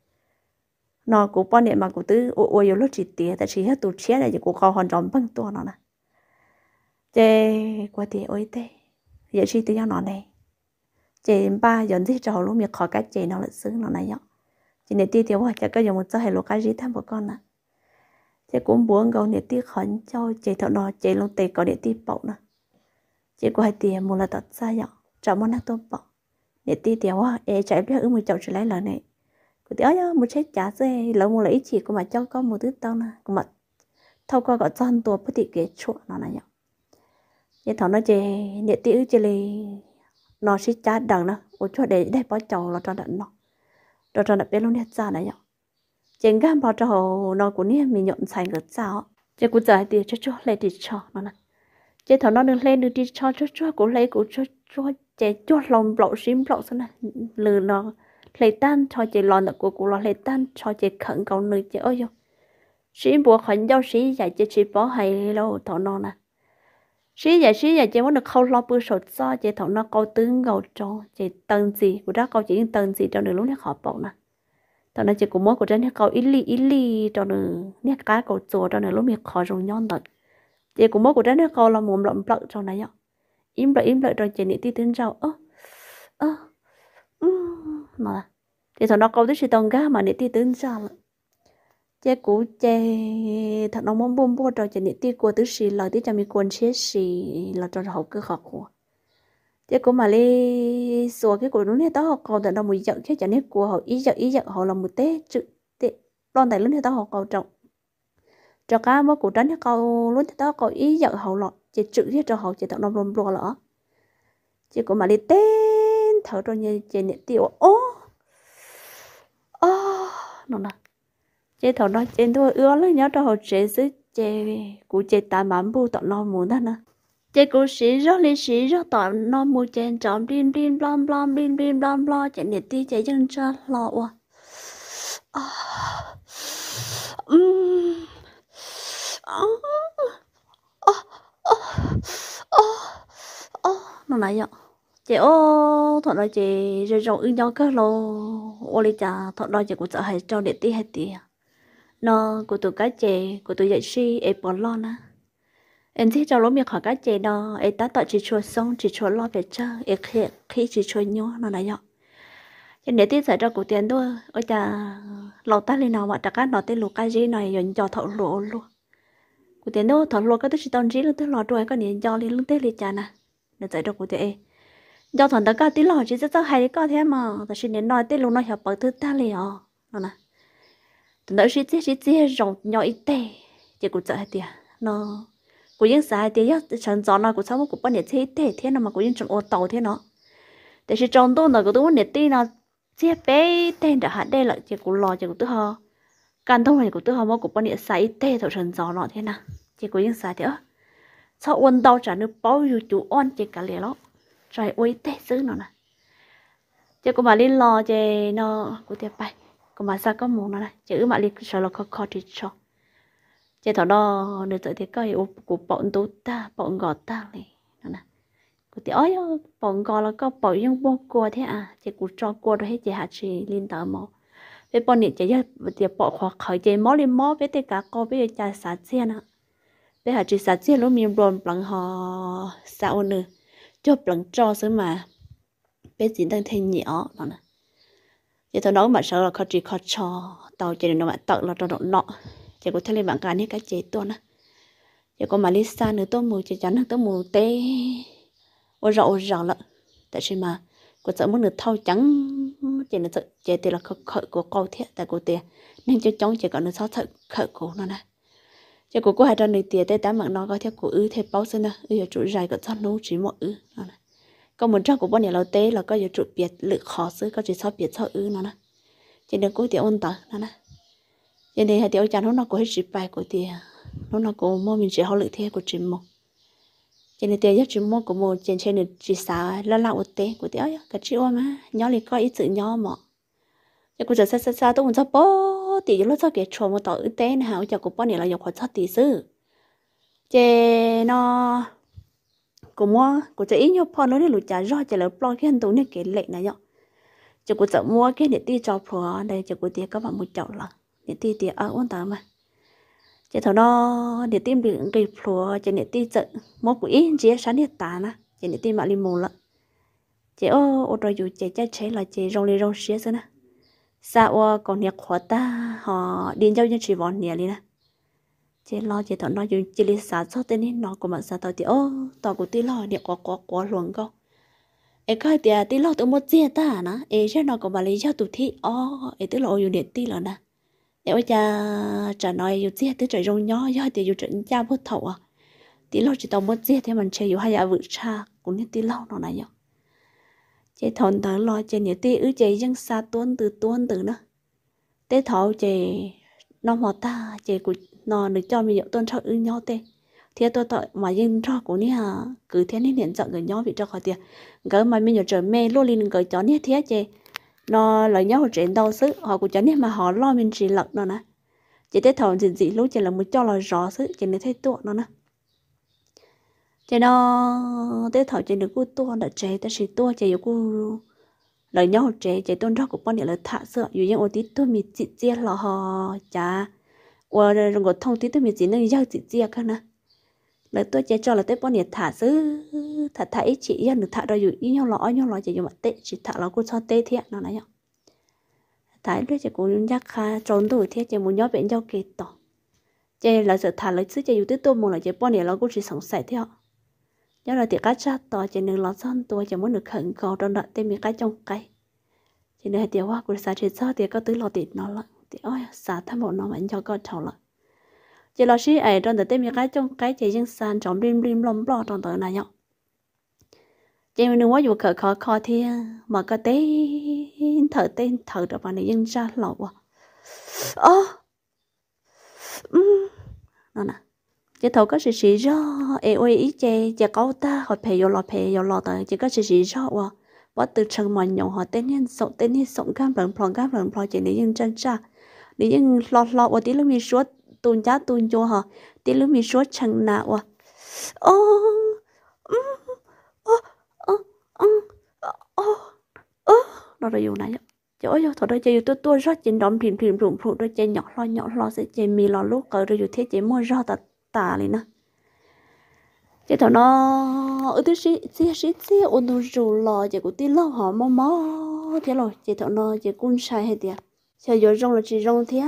nó cũng bọn niệm mà cũng tứ ôi ôi lúc chỉ tiệt tại chỉ hết tụt chết này chỉ cũng có hoàn trọng băng tua nó nè chế qua thì ôi tê giờ chỉ tự do nó này chế ba dọn thì cho luôn miệng khó cái chế nó lại xứng nó này nhở chỉ nè tia tiêu hoa chắc cái giờ một sao hay lô cái gì tham của con à chế cũng muốn gấu nè tia khẩn cho chế thợ nó chế luôn tê có để tia bọc nè chế qua thì một là tật xa nhở cho món ăn tôm bọc nè tia tiêu hoa e chạy biết ứng một chậu trở lại lần này cứ tiêu nhá một chết chả dê lỡ một lấy chỉ của mà cho con một thứ tao nè của mà thâu qua gọi cho chân tua bất kỳ kế chuột nó này nhở nhưng thằng nó chơi nhẹ tí chơi lì nó xí chát đằng nó ô cho để để bỏ chồng là cho đặng nó rồi cho đặng biết luôn hết ra này nhở chén gan bỏ cho nó của nhẹ mình nhộn sành cái sao chứ cũng trời thì cho cho lấy thịt cho nó này, chứ thằng nó đừng lên được đi cho cho cho cũng lấy cũng cho cho chế cho lòng bọ xím bọ xong này lừa nó lấy tan cho chế lo được của của nó lấy tan cho chế khẩn cầu nữ chế ôi yo xím bùa khẩn giáo sĩ dạy cho chỉ bỏ hay lâu thằng nó nè sĩ giờ sĩ giờ chị muốn được khâu lo bữa sột cho chị thằng nó câu tướng gầu cho chị tân gì của đó câu chỉ những tân gì cho được lúc này khó bỏ nè thằng nó chị của muốn của trên nó câu ít li ít li cho được nét cái câu chùa cho được lúc này khó dùng nhon thật chị của muốn của trên nó câu là muốn lộn lợn cho này nhở im lợ im lợ rồi chị nghĩ tin tin rau ơ ơ mà chị thằng nó câu tới chị tông ga mà nghĩ tin tin rau chế cũ chế thật nó mong bông bông rồi chế nị ti của tứ xì lời tí cho mi quần chế xì là cho hậu cơ học của chế cũ mà li xua cái cổ lớn hết đó học cầu thật nó một giận cái chế nét của họ ý giận ý giận họ là một tế chữ tế lon tại lớn hết đó học cầu trọng cho cá mà cổ tránh hết cầu lớn hết đó cầu ý giận họ lọ chế chữ hết cho họ chế thật nó bông bông lọ chế cũ mà li tế thở rồi như chế nị ti ó ó nó nè chế thọ nói chế thua ưa lắm nhớ cho họ chế giữ chế cụ chế tà mắm bu tọt non muốn đó nè chế cụ xí rất li xí rất tọt non mu chế chọn bim bim blom blom bim bim blom blom chạy nhiệt ti chế dân cho lo quá um nó nãy giờ chị ô thọ nói chị rồi rồi ưng nhau cơ lô ô lý cha thọ nói chị cũng sợ hay cho điện tí hay tí à nó của tụ cá chè của tụ dạy si e bỏ lo na em thấy cháu lỗ miệng khỏi cá chè đó e ta tọt chỉ chua xong chỉ chua lo về chơi e khi khi chỉ chua nhó nó này nhọ cho nên tiết xảy cho cụ tiền đó ôi cha lầu ta lên nào mà trả cá nó tên lúa cá gì này rồi cho thọ lúa luôn cụ tiền đó thọ lúa cái tức chỉ tông gì luôn tức lò đuôi có này do lên lưng tê lên cha nè để xảy cho cụ tiền do thằng đó cá tí lò chỉ rất rất hay cái cá thế mà ta xin đến nói tên lúa nó hiểu bảo thứ ta liền à nè nỡ sĩ chỉ chỉ chỉ rộng nhỏ ít tệ chỉ cũng chạy tiền nó của những sai thì nhất chẳng rõ nó của sao của bận nhiệt thế thế thế nào mà của những chẳng ô tàu thế nó để chỉ trong tôi nó cũng tôi nhiệt tin nó chia bé tên đã hạn đây là chỉ của lò chỉ của tôi ho càng thông này của tôi ho mà của bận nhiệt sai thế thầu chẳng rõ nó thế nào chỉ của những sai thế sau ôn đau trả nước bao nhiêu chú on chỉ cả liền đó trời ôi tê xứ nó nè chỉ của bà lên lò chỉ nó của tiệp bay còn mà sao có muốn nó này chữ mà lịch cho là có khó thì cho chế thọ đo được rồi thì có hiệu của bọn tố ta bọn gọt ta này nó nè của thì ơi bọn gọt là có bọn những bọn cua thế à chế của cho cua rồi hết chế hạt chỉ liên tờ mò với bọn này chế giờ thì bọn khó khởi chế mò lên mò với tất cả co với cha xã chia nè với hạt chỉ xã chia lúc mình bồn bằng họ sao nữa cho bằng cho sớm mà bé chỉ đang thay nhỏ đó nè giờ tôi nói mà sợ là khó chỉ khó cho tàu chỉ nó mà tàu là tàu nọ chỉ có thể lên bạn cái này cái chế tôi nè giờ có mà Lisa nữa tôi mù chỉ chắn nữa tôi mù tê ôi rõ ôi rõ lận tại sao mà có sợ muốn được thâu trắng chỉ là sợ chế thì là khởi của câu thiệt tại cô tiền nên cho chống chỉ còn được sót sợ khởi của nó nè chỉ của cô hai trăm người tiền tới tám mạng nó có theo của ư theo bao giờ nè ư chủ dài có cho nấu chỉ một ư nè có một trong của bọn nhà lâu tế là có dự trụ biệt lự khó xứ có chỉ sao biệt sao ư nó nè trên đường cuối thì ôn tờ nó nè trên đây hai tiểu chàng nó nó có hết chỉ bài của thì nó nó có mua mình chỉ học lự thế của chỉ một trên đây tiền nhất chỉ mua của một trên trên được chỉ sao lo lao út tế của tiểu ấy cái chỉ ôm á nhỏ thì có ít sự nhỏ mọ cho cô giờ xa xa xa tôi muốn sao bố thì lúc sau kia trộm một tờ út tế nào cho của bọn nhà là dọc khó sao tí sư chế nó cô mua cô chơi ít nhau phò nó nên lụt trả do chả là lo cái anh tú này cái lệ này nhở chỉ cô sợ mua cái để ti cho phò đây chỉ cô tiệt các bạn một chậu là để ti tiệt ở ôn tao mà chỉ thằng nó để tim bị cái phò chỉ để ti sợ mua của ít chỉ sáng để tả á chỉ để ti mà lim mù lận chị ô ô rồi dù chị chắc chế là chị rong đi rong xía xưa nè sao còn nhạc khó ta họ điên giao cho chơi vòn nhẹ đi nè chế lo chế tao nó dùng chế lịch sản xuất tên nên nó của mình sản tao thì ô tao của tí lo điện quá quá quá luôn cơ em coi thì tí lo tụi một chia ta nè em cho nó của mình lý do tụi thị ô em tí lo dùng điện tí lo nè ấy bây giờ trả nói dùng chia tí trời rong nhỏ do thì dùng trận cha bớt thầu à tí lo chỉ tao một chia thì mình chơi dùng hai giờ dạ vượt xa cũng như tí lo nó này nhở chế thon tớ lo chế nhớ tí ứ chế dân xa tuôn từ tuôn từ nữa tế thọ chế nó mò ta chế của nó được cho mình liệu tôn trọng ư nhau tê thế tôi tội mà dân cho của nè cứ thế nên hiện giận người nhau vì cho khỏi tiền cái mà mình nhớ trở mê luôn linh cái chó nè thế chê nó lời nhau chuyện đau sức họ cũng chó nè mà họ lo mình chỉ lật nó nè chỉ thế thầu gì gì lúc chỉ là muốn cho lời rõ sức chỉ nên thấy tụa nó nè chỉ nó thế thầu chỉ được cô tụa đã chế ta chỉ tụa chỉ được cô lời nhau chế chế tôn cho của bọn này là thả sợ dù những ô tí tôi mình chỉ chia là họ chả và rồi ngồi thông tin tôi miền chỉ nên giao chị chia cơ nè lời tôi chỉ cho là tôi bọn nhiệt thả xứ thả thả ít chị giao được thả rồi dù nhau lõi nhau lõi chỉ dùng mặt tệ chỉ thả lọ cô cho tê thiện nó này nhở tại đứa chị cũng nhắc kha trốn tuổi thiệt chị muốn nhóc bên giao kỳ tỏ chị là sợ thả lấy xứ chị dù tiếp tôi muốn là chị bọn nhiệt lọ cô chỉ sống sẻ thiệt nhau là tiệc cá cha tỏ chị nên lọ son tôi chị muốn được khẩn cầu trong đợt tên miền cái trong cây chị nên tiệc hoa của xã chị sao tiệc có tứ lọ tiệc nó lận thì ôi xả thăm bộ nó vẫn cho con cháu lại chỉ là sĩ ấy trong tới mình cái trong cái chỉ riêng sàn trong rim rim lom lo trong tới này nhóc. chỉ mình đừng quá dù khờ khờ khờ thì à, mà cái tên thở tên thở được bạn này dân ra lộ à ơ nó nè chỉ thầu có sĩ sĩ ra ê ôi ý chê chả câu ta họ phê vô lò phê vô lò tới chỉ có sĩ sĩ ra à bắt từ chân mà nhỏ họ tên nhân sống tên nhân sống cam lợn plong cam lợn plong chỉ này dân chân cha lý yên lo lo và tí lúc mình số tuần giá tuần cho họ tí lúc mình số chẳng nà và ô ô ô ô ô đó là dùng này chỗ yêu thôi đó chơi tôi tôi rất chỉnh đom phim phim rụng phụ tôi chơi nhỏ lo nhỏ lo sẽ chơi mì lo lúc cờ rồi thế chơi mua rau tà tà lên nè chơi thằng nó ở đây sĩ sĩ xí xí ôn đồ rủ lo chế của tin lâu họ mò mò thế rồi chơi thằng nó chơi cũng sai hết tiệt cho giờ rong là chỉ rong thế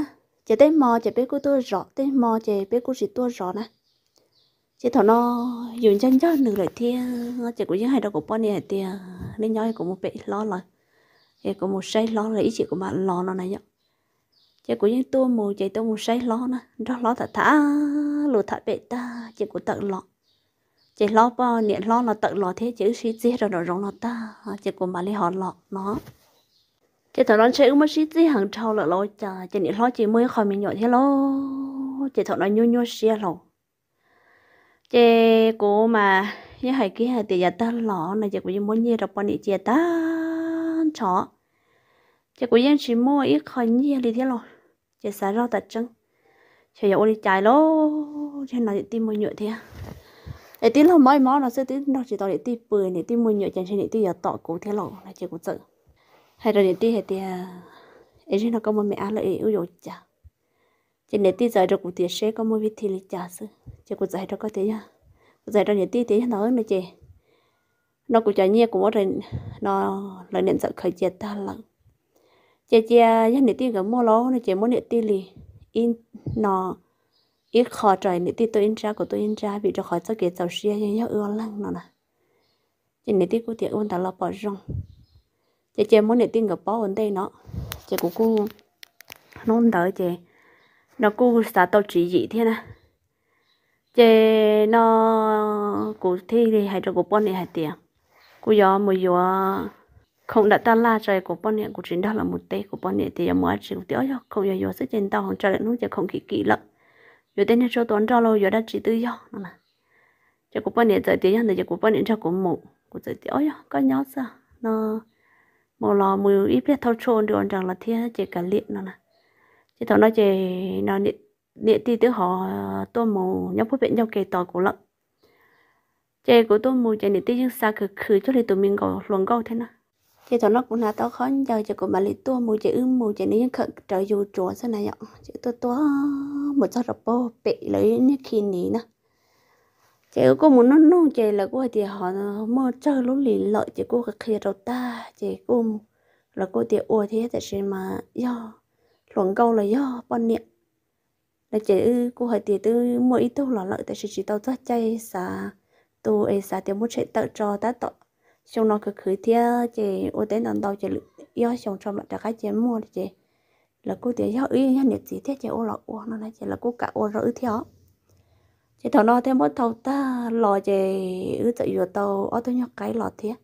chỉ tới mò chỉ biết cô tôi rõ tới mò chỉ biết cô chỉ tôi rõ nè chỉ thằng nó dùng chân cho nửa lời thế chỉ có những hai đầu của bọn này thì nên nhói của một bé lo rồi chỉ có một say lo là ý chỉ của bạn lo nó này nhở chỉ có những tua mù chỉ tôi một say lo nè đó lo thật thả lùi thật bé ta chỉ của tận lo chỉ lo bao niệm lo là tận lo thế chứ suy chết rồi nó rong lo ta chỉ của bạn lấy họ lo nó chị thọ nói chơi mà xí gì hàng trâu là lo chờ chị nghĩ lo chị mới khỏi mình nhỏ thế lo chị thọ nói nhô nhô xia lo chị cô mà như hai kia hai giờ ta lỏ này chị cũng muốn như đọc bọn chị ta chó chị cũng yên chỉ mua ít khỏi như đi thế lo chị xả rau tật chân chị giờ đi chạy lo chị nói chị tìm mua nhựa thế để tin là mỏi mỏi nó sẽ tin nó chỉ tao để tin bưởi để tin mua nhựa chẳng chỉ để tin giờ tọt cố thế lo này chị cũng sợ hay rồi nít hết thì ấy nó có một mẹ ăn lại yêu dấu chả chỉ nít tí giờ được cũng tiền sẽ có một vị thì lịch chả sự chỉ cũng giải được có thể nhá giải được nít tí thì nó nữa chị nó cũng chả nhẹ cũng có rồi nó lại nện sợ khởi chết ta lần chị chị những nít tí mua lỗ nó chị muốn những tí lì in nó ít khó trời những tí tôi in ra của tôi in ra bị cho khỏi sao kia xe nhưng nhớ ưa lăng nó nè chị nít tí cũng tiện ôn ta lo bỏ rong chị chị muốn để tiền gặp bao vấn đề nó chị của cô nôn tới chị nó cô xả tàu chỉ gì thế nè chị nó cô thi thì hay cho cô bọn này hay tiền cô gió mà gió không đặt ta la trời của bọn này của chính đó là một tê của bọn này thì mới chịu tiếc cho không giờ gió sức trên tàu không cho lại nó chỉ không kỹ kỹ lắm, giờ tên này cho toán cho lâu giờ đã chỉ tư do nó là cho của bọn này giờ tiêu giờ thì cho của bọn này cho cô mụ cô giờ tiêu cho có nhớ sao nó một lò mười ít biết thâu trôn được rằng là thiên chỉ cả liệt nó nè chỉ thằng nói chỉ nó điện điện ti tới họ tôi mù nhau phút bệnh nhau kề tỏ cổ lận chỉ của tôi mù chỉ điện ti nhưng xa cứ khử cho thì tụi mình gọi luồng câu thế nè chỉ thằng nó cũng là tao khó giờ chỉ của bà lý tôi mù chỉ ưng mù chị nên khẩn trời dù chùa thế này ạ chỉ tôi tôi một sao rập bố bị lấy như khi nỉ nè chị có muốn nó nô chị là cô thì họ mơ chơi lúc lì lợi chị cô cái kia đầu ta chị cô là cô thì ủa thế tại sao mà do luận câu là do bọn niệm là chị ư cô hỏi thì tư mỗi ít là lợi tại sao chị tao thoát chay xả tu ấy xả thì muốn chạy tự cho ta tọ xong nó cứ khử thế chị ô thế đàn đâu chị do xong cho mặt đã cái chị mua chị là cô thì do ý nhận được gì thế chị ô là ô nó là chị là cô cả ô rồi theo chị thằng nó thêm một thầu ta lò chị ứ tự vừa tàu ở tôi nhóc cái lò thế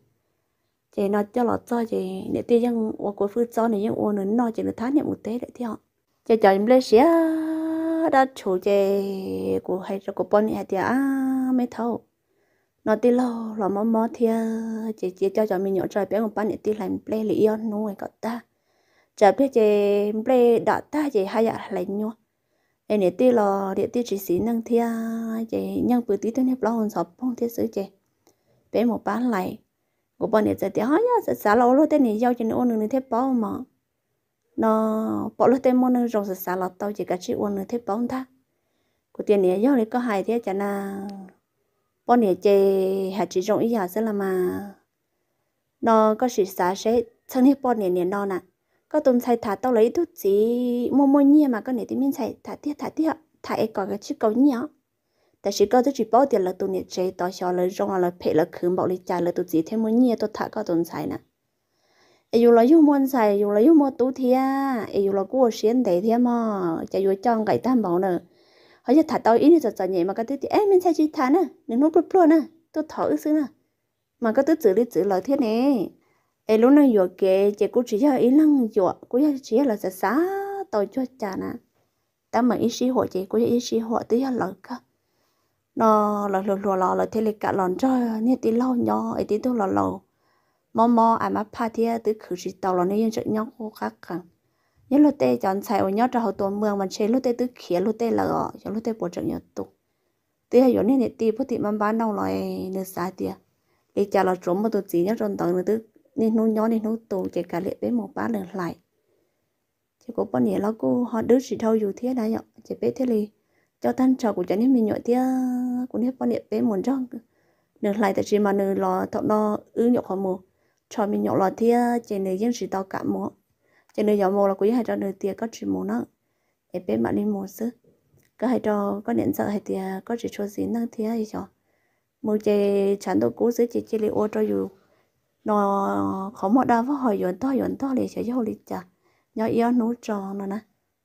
chị nó cho lò cho chị để tiền dân qua cuối phương cho này dân uống nữa nó chị được tháng nhận một tế đấy thế họ chị cho những lấy xía đã chủ chị của hay cho của bọn nhà thì à mấy thầu nó tí lo lo mò mò thì chị chị cho cho mình nhỏ trời bé của bạn để tí làm play lý yêu nuôi cậu ta chả biết chị play đã ta chị hay là lấy nhau em nè tê lò địa tê chỉ xí nâng thia chị nhân bự tí tôi nếp lo hồn sọp phong thiết sự chị bé một bán lại của bọn nè giờ thì hói nhá xã lò lô tên này giao cho nè ôn nè thế bao mà nó bỏ lô tên môn nè rồng xã lò tao chỉ cả chị uống nè thế bao ta của tiền này giao lấy có hai thế chả na bọn nè chị hạt chỉ rộng ý giờ sẽ là mà nó có sự xã sẽ thân hết bọn nè nè nó nè có tôm xài thả tao lấy thuốc chỉ mua mua nhia mà có nể tiếng miếng xài thả tiếc thả tiếc thả ai có cái chữ cầu nhia tại chỉ có chỉ bảo tiền là tụi nể chế tao cho lấy rong là phải là khứ bảo lấy trả là tụi chỉ thêm mua nhia tụi thả có tôm xài nè ai dù là yêu mua xài dù là yêu mua tú thia ai dù là cua xiên để thia mà chả dù cho cái tam bảo nữa họ giờ thả tao ít này sợ nhẹ mà cái thứ thì em mình xài chỉ thả nè đừng nói bự bự nè tôi thở xứ nè mà cái thứ xử lý xử lời thế nè ai lúc nãy vừa kể chị cũng chỉ cho ý lăng vừa cũng chỉ là sẽ xá tôi cho cha nè ta mà ý sĩ hộ chị cũng ý sĩ hộ tới cho lỡ cơ nó lỡ lỡ lỡ lỡ lỡ thế lịch cả lòn cho như tí lâu nhỏ ấy tí tôi lỡ lỡ mò mò ai mà pa thia tới khử sĩ tàu lỡ nên chuyện nhau khô khác cả nhớ lúc tê chọn xài ở nhau cho hậu tuần mương mà chế lúc tê tới khía lúc tê lỡ cho lúc tê bộ trợ nhau tục tới hay vốn nên tí bút tí mắm bán đâu lại nửa xa tia ý cha là trốn mà tôi chỉ nhớ trốn tầng nửa tức nên nó nhỏ nên nó tù chỉ cả lệ bé một ba lần lại chỉ có bọn nhẹ lo cô họ đứa chỉ thâu dù thế đã nhở chỉ bé thế li cho thân trò của cho nên mình nhọ thế cũng hết bọn nhẹ bé muốn cho lần lại tại chỉ mà nửa lo thọ nó ứ nhọ họ mù cho mình nhọ lo thế chỉ nửa dân chỉ tao cả mù chỉ nửa nhỏ mù là cũng hai cho nửa tiền có chỉ mù nó để bé mà đi mù xứ có hai trò có điện sợ hay thì có chỉ cho gì năng thế gì cho mù chỉ chẳng đâu cố dưới chỉ chỉ li ô cho dù nó khó một đau với hỏi yến to yến to để chơi dâu lịch chả nhỏ yêu nấu tròn rồi nè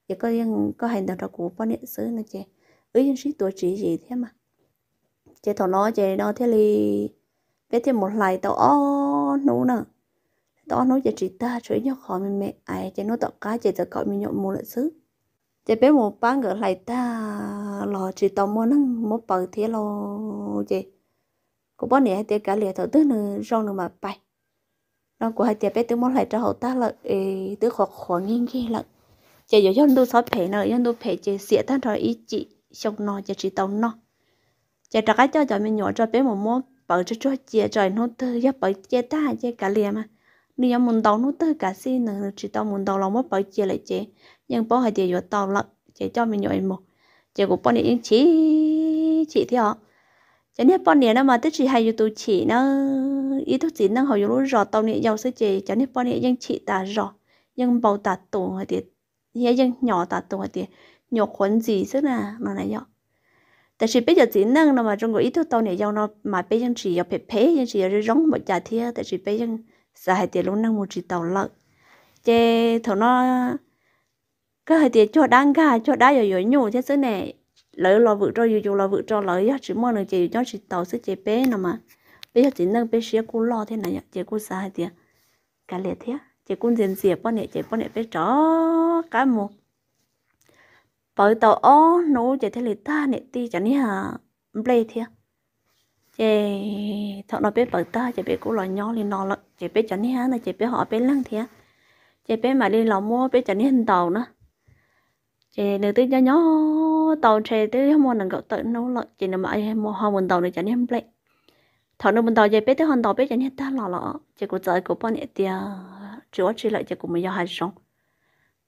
vậy có yên có hành động đó của bọn điện xứ nữa chị ấy yên sĩ tuổi chỉ gì thế mà chị thọ nó chị nó thế li biết thêm một lại tao ó nấu nè tao nấu chị chị ta chửi nhau khỏi mình mẹ ai chị nấu tao cá chị tao gọi mình nhộn một lợn xứ chị bé một bán gỡ lại ta lò chị tao mua nó một bờ thế lò chị cũng bọn này hay té cả liền thọ tức nữa rong nữa mà bảy nó của hai tiệp bé tôi muốn lại cho hậu ta là tôi khó khó nghiêng kia là chỉ giờ dân tôi sót phê nợ dân tôi phê chỉ xịa tan rồi ý chị xong nó chỉ chỉ tông nó chỉ trả cái cho cho mình nhỏ cho bé một món bảo cho cho chị rồi nó tư giúp bảo chị ta chị cả liền mà nếu muốn đầu nó tư cả xin nữa chỉ tao muốn đầu lòng mất bảo chị lại chị nhưng bảo hai chị vừa tao lận chị cho mình nhỏ một chị của bảo này chỉ chị theo cho nên bọn này nó mà tức chỉ hay youtube chỉ nó ý thức gì năng họ yếu rõ tàu nị giàu sẽ chế cho nên bọn nị dân chị ta rõ dân bầu ta tổ hay tiệt hiện dân nhỏ ta tổ hay tiệt nhỏ khuẩn gì sức là nó này nhỏ tại vì bây giờ chỉ năng nó mà trong cái ý thức tàu nị giàu nó mà bây dân chỉ ở phê phê dân chỉ ở rong một trà thia tại vì bây giờ xã hay tiệt luôn năng một chỉ tàu lợi chế thằng nó cái hay tiệt cho đang cả cho đá rồi rồi nhủ thế sức nè lỡ lo vượt cho dù dù lo vượt cho lỡ chỉ mua được chỉ cho chỉ tàu sức chế bé nào mà bây giờ chỉ nâng bé xía cú lo thế này chị cú sai thì cả liệt thế chị cú diện diệp bọn này chị bọn này bé chó cái mồ, bởi tàu ó nấu chị thấy liệt ta này ti chẳng ní hả ble thế chỉ thọ nó bé bởi ta chị bé cú lo nhỏ liền nó chị bé chẳng ní này chị bé họ bé lăng thế chị bé mà đi lòng mua bé chẳng hình tàu nữa chị nữ tư cho nhỏ tàu chị chè không mua nàng gạo tự nấu lợn chị nữ mà mua hoa buồn tàu này chẳng hình plek thọ nó mình đào về bé tới hòn đào bé chẳng hết ta lọ lọ chỉ có trời của bọn nhẹ tia chỉ chỉ lại chỉ có mình giao hai sống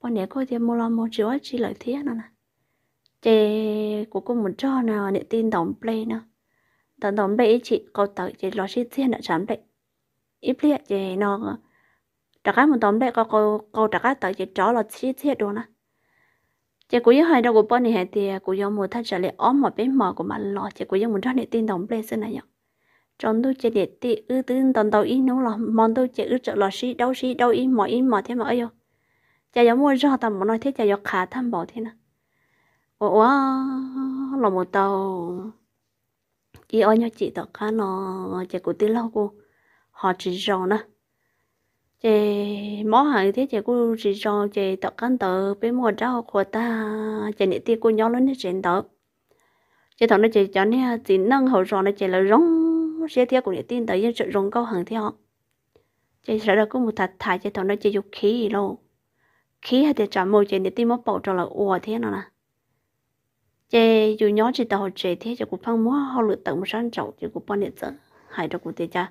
bọn nhẹ coi thì mua lo mua chỉ chỉ lại thế nè nè chỉ của cô muốn cho nào nhẹ tin đồng play nè đồng đồng play chị có tới chỉ lo xin thiên đã chấm đấy ít play chỉ nó trả cái một đồng đấy có cô cô trả cái tới chỉ cho là xin thiên đồ nè chỉ có những hai đâu của bọn nhẹ thì à, của do mua thay trả lại ôm một bên mở của mình lo chỉ của những muốn cho nhẹ tin đồng play xin này nhở trong tôi chơi để tị ư tư tần tàu ít nấu là món tôi chơi ư trợ là xí đâu xí đâu ít mọi ít mọi thế mà ấy yo chả giống mua rau tầm mà nói thế chả giống khá tham bỏ thế nào, ủa là một tàu chị ơi nhau chị tàu khá nó chả của tí lâu cô họ chỉ rau nè chị mỏ hàng thế chị của chỉ rau chị tàu khăn tàu bên mua rau của ta chị nị tị cô nhau lên trên tàu chị thằng nó chị cho nè chị nâng hậu rau nó chị là rong sẽ theo của địa tin tới sự rong câu hàng theo chỉ sợ là có một thật thải chỉ thằng nó chỉ dục khí luôn khí hay thì chọn môi chỉ địa tin mất bầu cho là ủa thế nào nè chỉ dù nhỏ chỉ tàu chỉ thế cho cũng phăng múa họ lựa tận một sáng chậu chỉ cũng bao nhiêu giờ hại cho cũng thế cha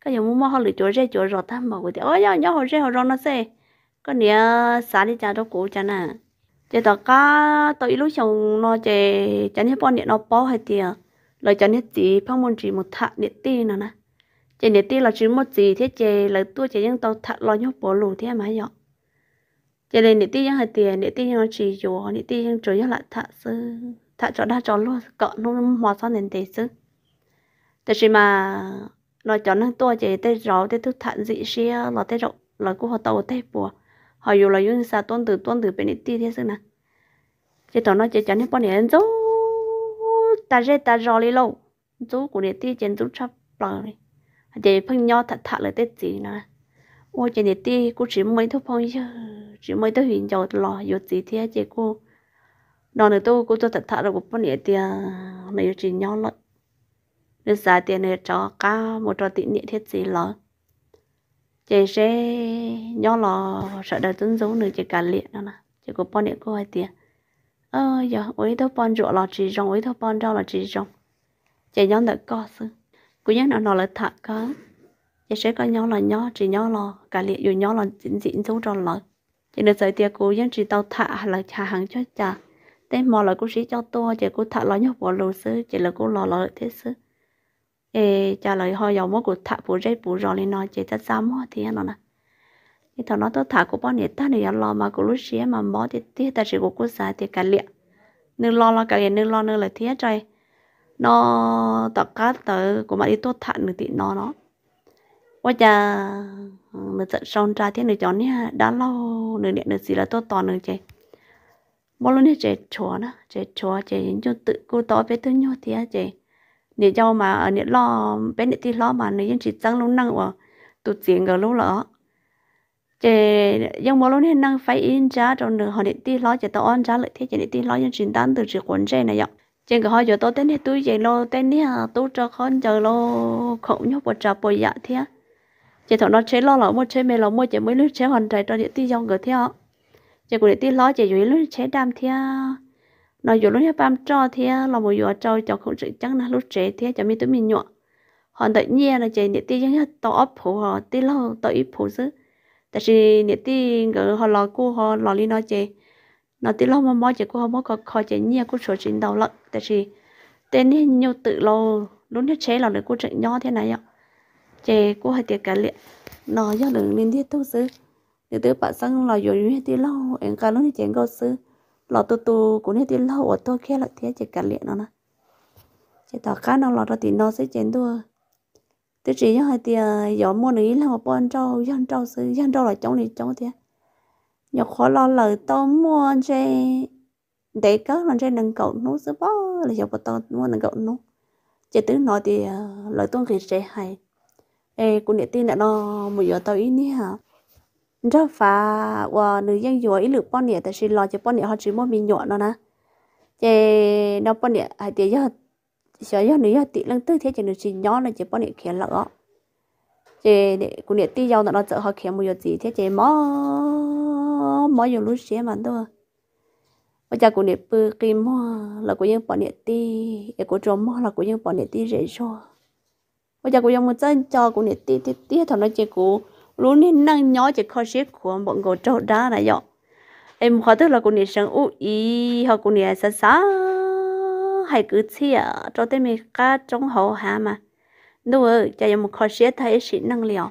cái giống múa họ lựa chỗ rễ chỗ rọt tham mà cũng thế ôi nhỏ nhỏ họ rễ họ rọt nó xe có nghĩa xả đi cha đó cũ cha nè chỉ tàu cá tàu ít lúc chồng nó chỉ chẳng hết bao nhiêu nó bao hay tiền lời cho nét gì phong môn chỉ một thạ nét ti nào nè chỉ nét ti là chỉ một gì thế chè là tua chỉ những tàu thạ lo nhóc bỏ lù thế mà nhọ chỉ là nét ti những hạt tiền nét ti những chỉ dùa nét ti những chỗ những lại thạ sư thạ chỗ đa chỗ luôn cọ nó mò sao nền tề sư tại vì mà lời cho năng tua chỉ tê rõ tê thức thạ dị xia là tê rộng là cũng họ tàu tê bùa họ dù là những sa tuân từ tuân từ bên nét ti thế sư nè chỉ tao nói chỉ cho nét bọn này ăn dấu ta rê ta rò lì lâu chú của địa ti trên chú chấp lò này để phân nhau thật thật lời tết gì nè ô trên địa ti cô chỉ mới thôi phong chứ chỉ mới tới huyện giàu lò yếu gì thế chị cô nó nữa tôi cô tôi thật thật lời một phân địa ti này chỉ nhau lợi để giá tiền này cho cá một trò tiền địa thiết gì lò chị sẽ nhau lò sợ đời tuấn dấu nữa chị cả liệt đó nè chị có bao nhiêu cô hai tiền ờ giờ ấy thôi bọn rượu là chỉ rong ấy thôi bọn rau là chỉ rong chỉ nhóm đợi co sư cũng nhớ nào nó là thả cá chỉ sẽ có nhau là nhó chỉ nhó là cả liệu dù nhó là diễn diễn xuống trong lợi chỉ được sợi tiệc của dân chỉ tao thả là thả hàng cho trả. tên mò là cô sĩ cho to, chỉ cô thả lo nhóc bỏ lù sư chỉ là cô lò lợi thế sư ê trả lời họ dòng mốt của thả phụ rây phụ rò lên nói chỉ tất sao mò thì anh nè thì thằng nó tôi thả của bọn này ta này lo mà của lúc xí mà bỏ thì tiếc ta chỉ của cô sai thì cả liệu, nên lo lo cả nên lo nên là thiết trời nó tập cá tớ của mà đi tốt thận được thì nó nó quá cha nó giận xong ra thế này cho nha đã lâu nửa điện được gì là tốt toàn được chị bao lâu nữa chị chúa nó chị chúa chị những chỗ tự cô to với thứ nhau thì chị nếu cho mà ở ờ, nếu lo bé nếu thì lo mà nếu chỉ tăng luôn năng của tụt tiền gần lúc lỡ chế giống lúc nên năng phải in giá trong nửa họ điện tin lo chế tôi ăn giá lợi thế chế điện tin lo những chuyển tan từ chuyện quấn chế này vậy trên cái hoa giờ tôi tên hết túi chế lo tên đi à tôi cho con chờ lo khổng nhóc bột trà bồi dạ thế chế thằng nó chế lo là mua chế mày là mua chế mới lúc chế hoàn thành cho điện tin dòng người thế chế của điện tin lo chế dưới lúc chế đam thế nó dù lúc hết bám cho thế là một giờ trâu cho không sự chắc là lúc chế thế cho mình tôi mình nhọ hoàn tự nhiên là chế điện tin dòng hết tôi ấp phù họ ti lo tao ít phù chứ tại vì nếu tí họ lò cô họ lò li nói chơi nó tí lo mà mò chơi cô họ mò có khó chơi nhia cô số chuyện đầu lận tại vì tên này nhiều tự lo lúc nhất chế lò được cô chuyện nhỏ thế này ạ chơi cô hay tiệc cả liệt nó do đường liên tiếp thu sư nếu tới bạn sang lò rồi như tí lo em cả lúc này chơi câu sư lò tu tu cũng như tí lo ở tôi kia là thế chơi cả liệt nó nè chơi tao cá nó lò ra thì nó sẽ chơi thôi thế chỉ hai thì gió mùa này là một bọn trâu dân trâu sư dân trâu là chống này chống thì nhớ khó lo lời tao mua chơi để các lần chơi nâng cậu nó sẽ bao là giờ bọn tao mua nâng cậu nó chỉ tứ nói thì ờ, lời tuân thì sẽ hay ê cũng để tin là lo một giờ tao ý nhỉ hả rất phá và nữ dân dùa ý lực bọn nhỉ tại vì lo cho bọn nhỉ họ chỉ mua mình nhọn nó nè chế nó bọn nhỉ hai thì giờ nữa 小要你要 tự lần tư thế chỉ được chỉ nhỏ là chỉ bao nhiêu kia lỡ chỉ để cô để tự giàu nó sợ họ kia một gì thế chỉ mó mó dùng lúc xé mà thôi bây giờ cô để bự kim là cũng những bao nhiêu tí để cô trộm mó là cũng những bao nhiêu tí dễ cho bây giờ cô dùng một chân cho cô để tí tí tí thằng nó chỉ cũng luôn nên năng nhỏ chỉ khó xếp của bọn người trâu đá này vậy em khó tức là cô để sang u ý họ cô để xa xa hay cứ chi cho tên mình cá trong hồ hà mà đâu ơi chả một khó xế thấy sĩ năng liệu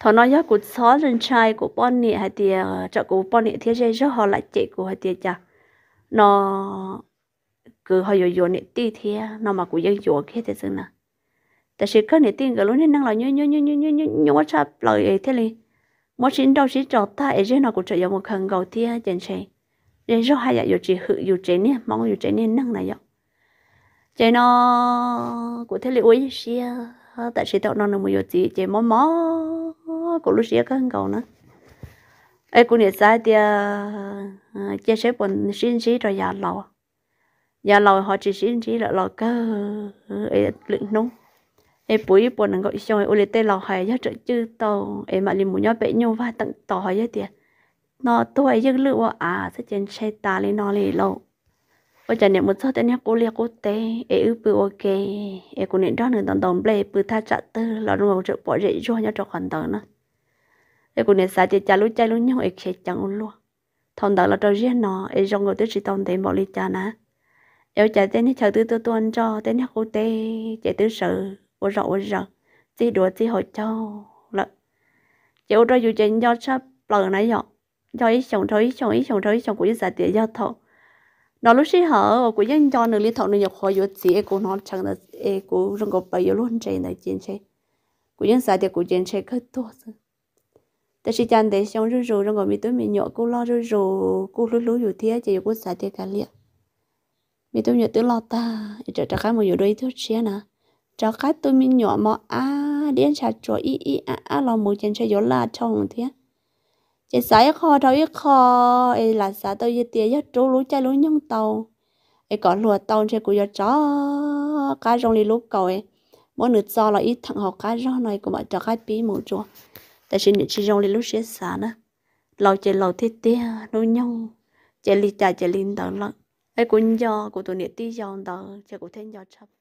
thọ nói giờ của xó lên trai của bọn nị hay thì cho của bọn nị thế giới rất họ lại chạy của hay thì chả nó cứ họ dồi dồi nị tí thế nó mà của dân dồi kia thế xưng nè tại sự cái nị tin cái lúc nên năng là nhớ nhớ nhớ nhớ nhớ nhớ nhớ quá chạp lời thế liền mỗi xin đâu xin trò ta ấy riêng nó cũng chỉ có một khăn gầu thia chân xe riêng rất hay là dù chỉ hự dù chế nè mong dù chế nè năng này vậy chế nó của thế liệu ấy xia tại sẽ tạo non là một gì chế mó mó của lúc xia các cầu nữa ai cũng nhận sai thì chế sẽ bọn xin xí rồi già lâu già lâu họ chỉ xin xí là lâu cơ ấy lượng nông ấy bụi bọn nó gọi xong ấy ôi tê lâu hay giá trợ chứ tàu ấy mà liền muốn nhau bể nhau vai tận tỏ hay giá tiền nó tôi ấy dưng lựa à sẽ trên xe ta lên nó lên lâu bây giờ niệm một số tên nhóc cô liệt cô tê e ư bự ok e cô niệm đó nữa đồng đồng ple bự tha chặt tư là đúng một chịu bỏ dậy cho nhau cho còn tờ nữa e cô niệm xả chỉ cha lúc chơi lúc nhau e chơi chẳng ôn luôn thằng đó là cho riêng nó e trong người tới chỉ tông tên bỏ đi cha nè e chạy tên nhóc chờ tư tư tuân cho tên nhóc cô tê chạy tư sự ô rọ ô rọ chỉ đùa chỉ hỏi cho là chịu rồi dù chuyện do sắp lần nãy dọ cho ý chồng thôi ý chồng ý chồng thôi ý chồng của giả tiền do thọ nó lúc xí hở của dân cho nó liên thọ nó nhập khỏi giữa chị của nó chẳng là e của rừng gọc bây giờ luôn chạy này chiến chạy của dân xã thì của chiến chạy khất thua sự tại sao chẳng để xong rồi rồi rừng gọc mi tôi mình nhọ cô lo rồi rồi cô lúc lúc vừa thế chỉ của xã thì cả liền, mình tôi nhọ tôi lo ta trở trở cái một giờ đôi thứ xe nè trở khách tôi mình nhọ mà à điên sạch rồi y y à à lo một chiến chạy gió la trong thế chị xã yêu kho đâu yêu kho ấy là xã tôi yêu tiền yêu trú lú chơi lú nhông tàu ấy còn lùa tàu chơi của yêu chó cá rong đi lú cầu ấy mỗi nửa giờ là ít thằng họ cá rong này cũng bọn cho cái pí mù chùa tại xin những chị rong đi lú xe xã nữa lâu chơi lâu thiết tía lú nhung chơi lì chả chơi lì tàu lận ấy cũng do của tụi nịt tí dòng tàu chơi cũng thêm do chấp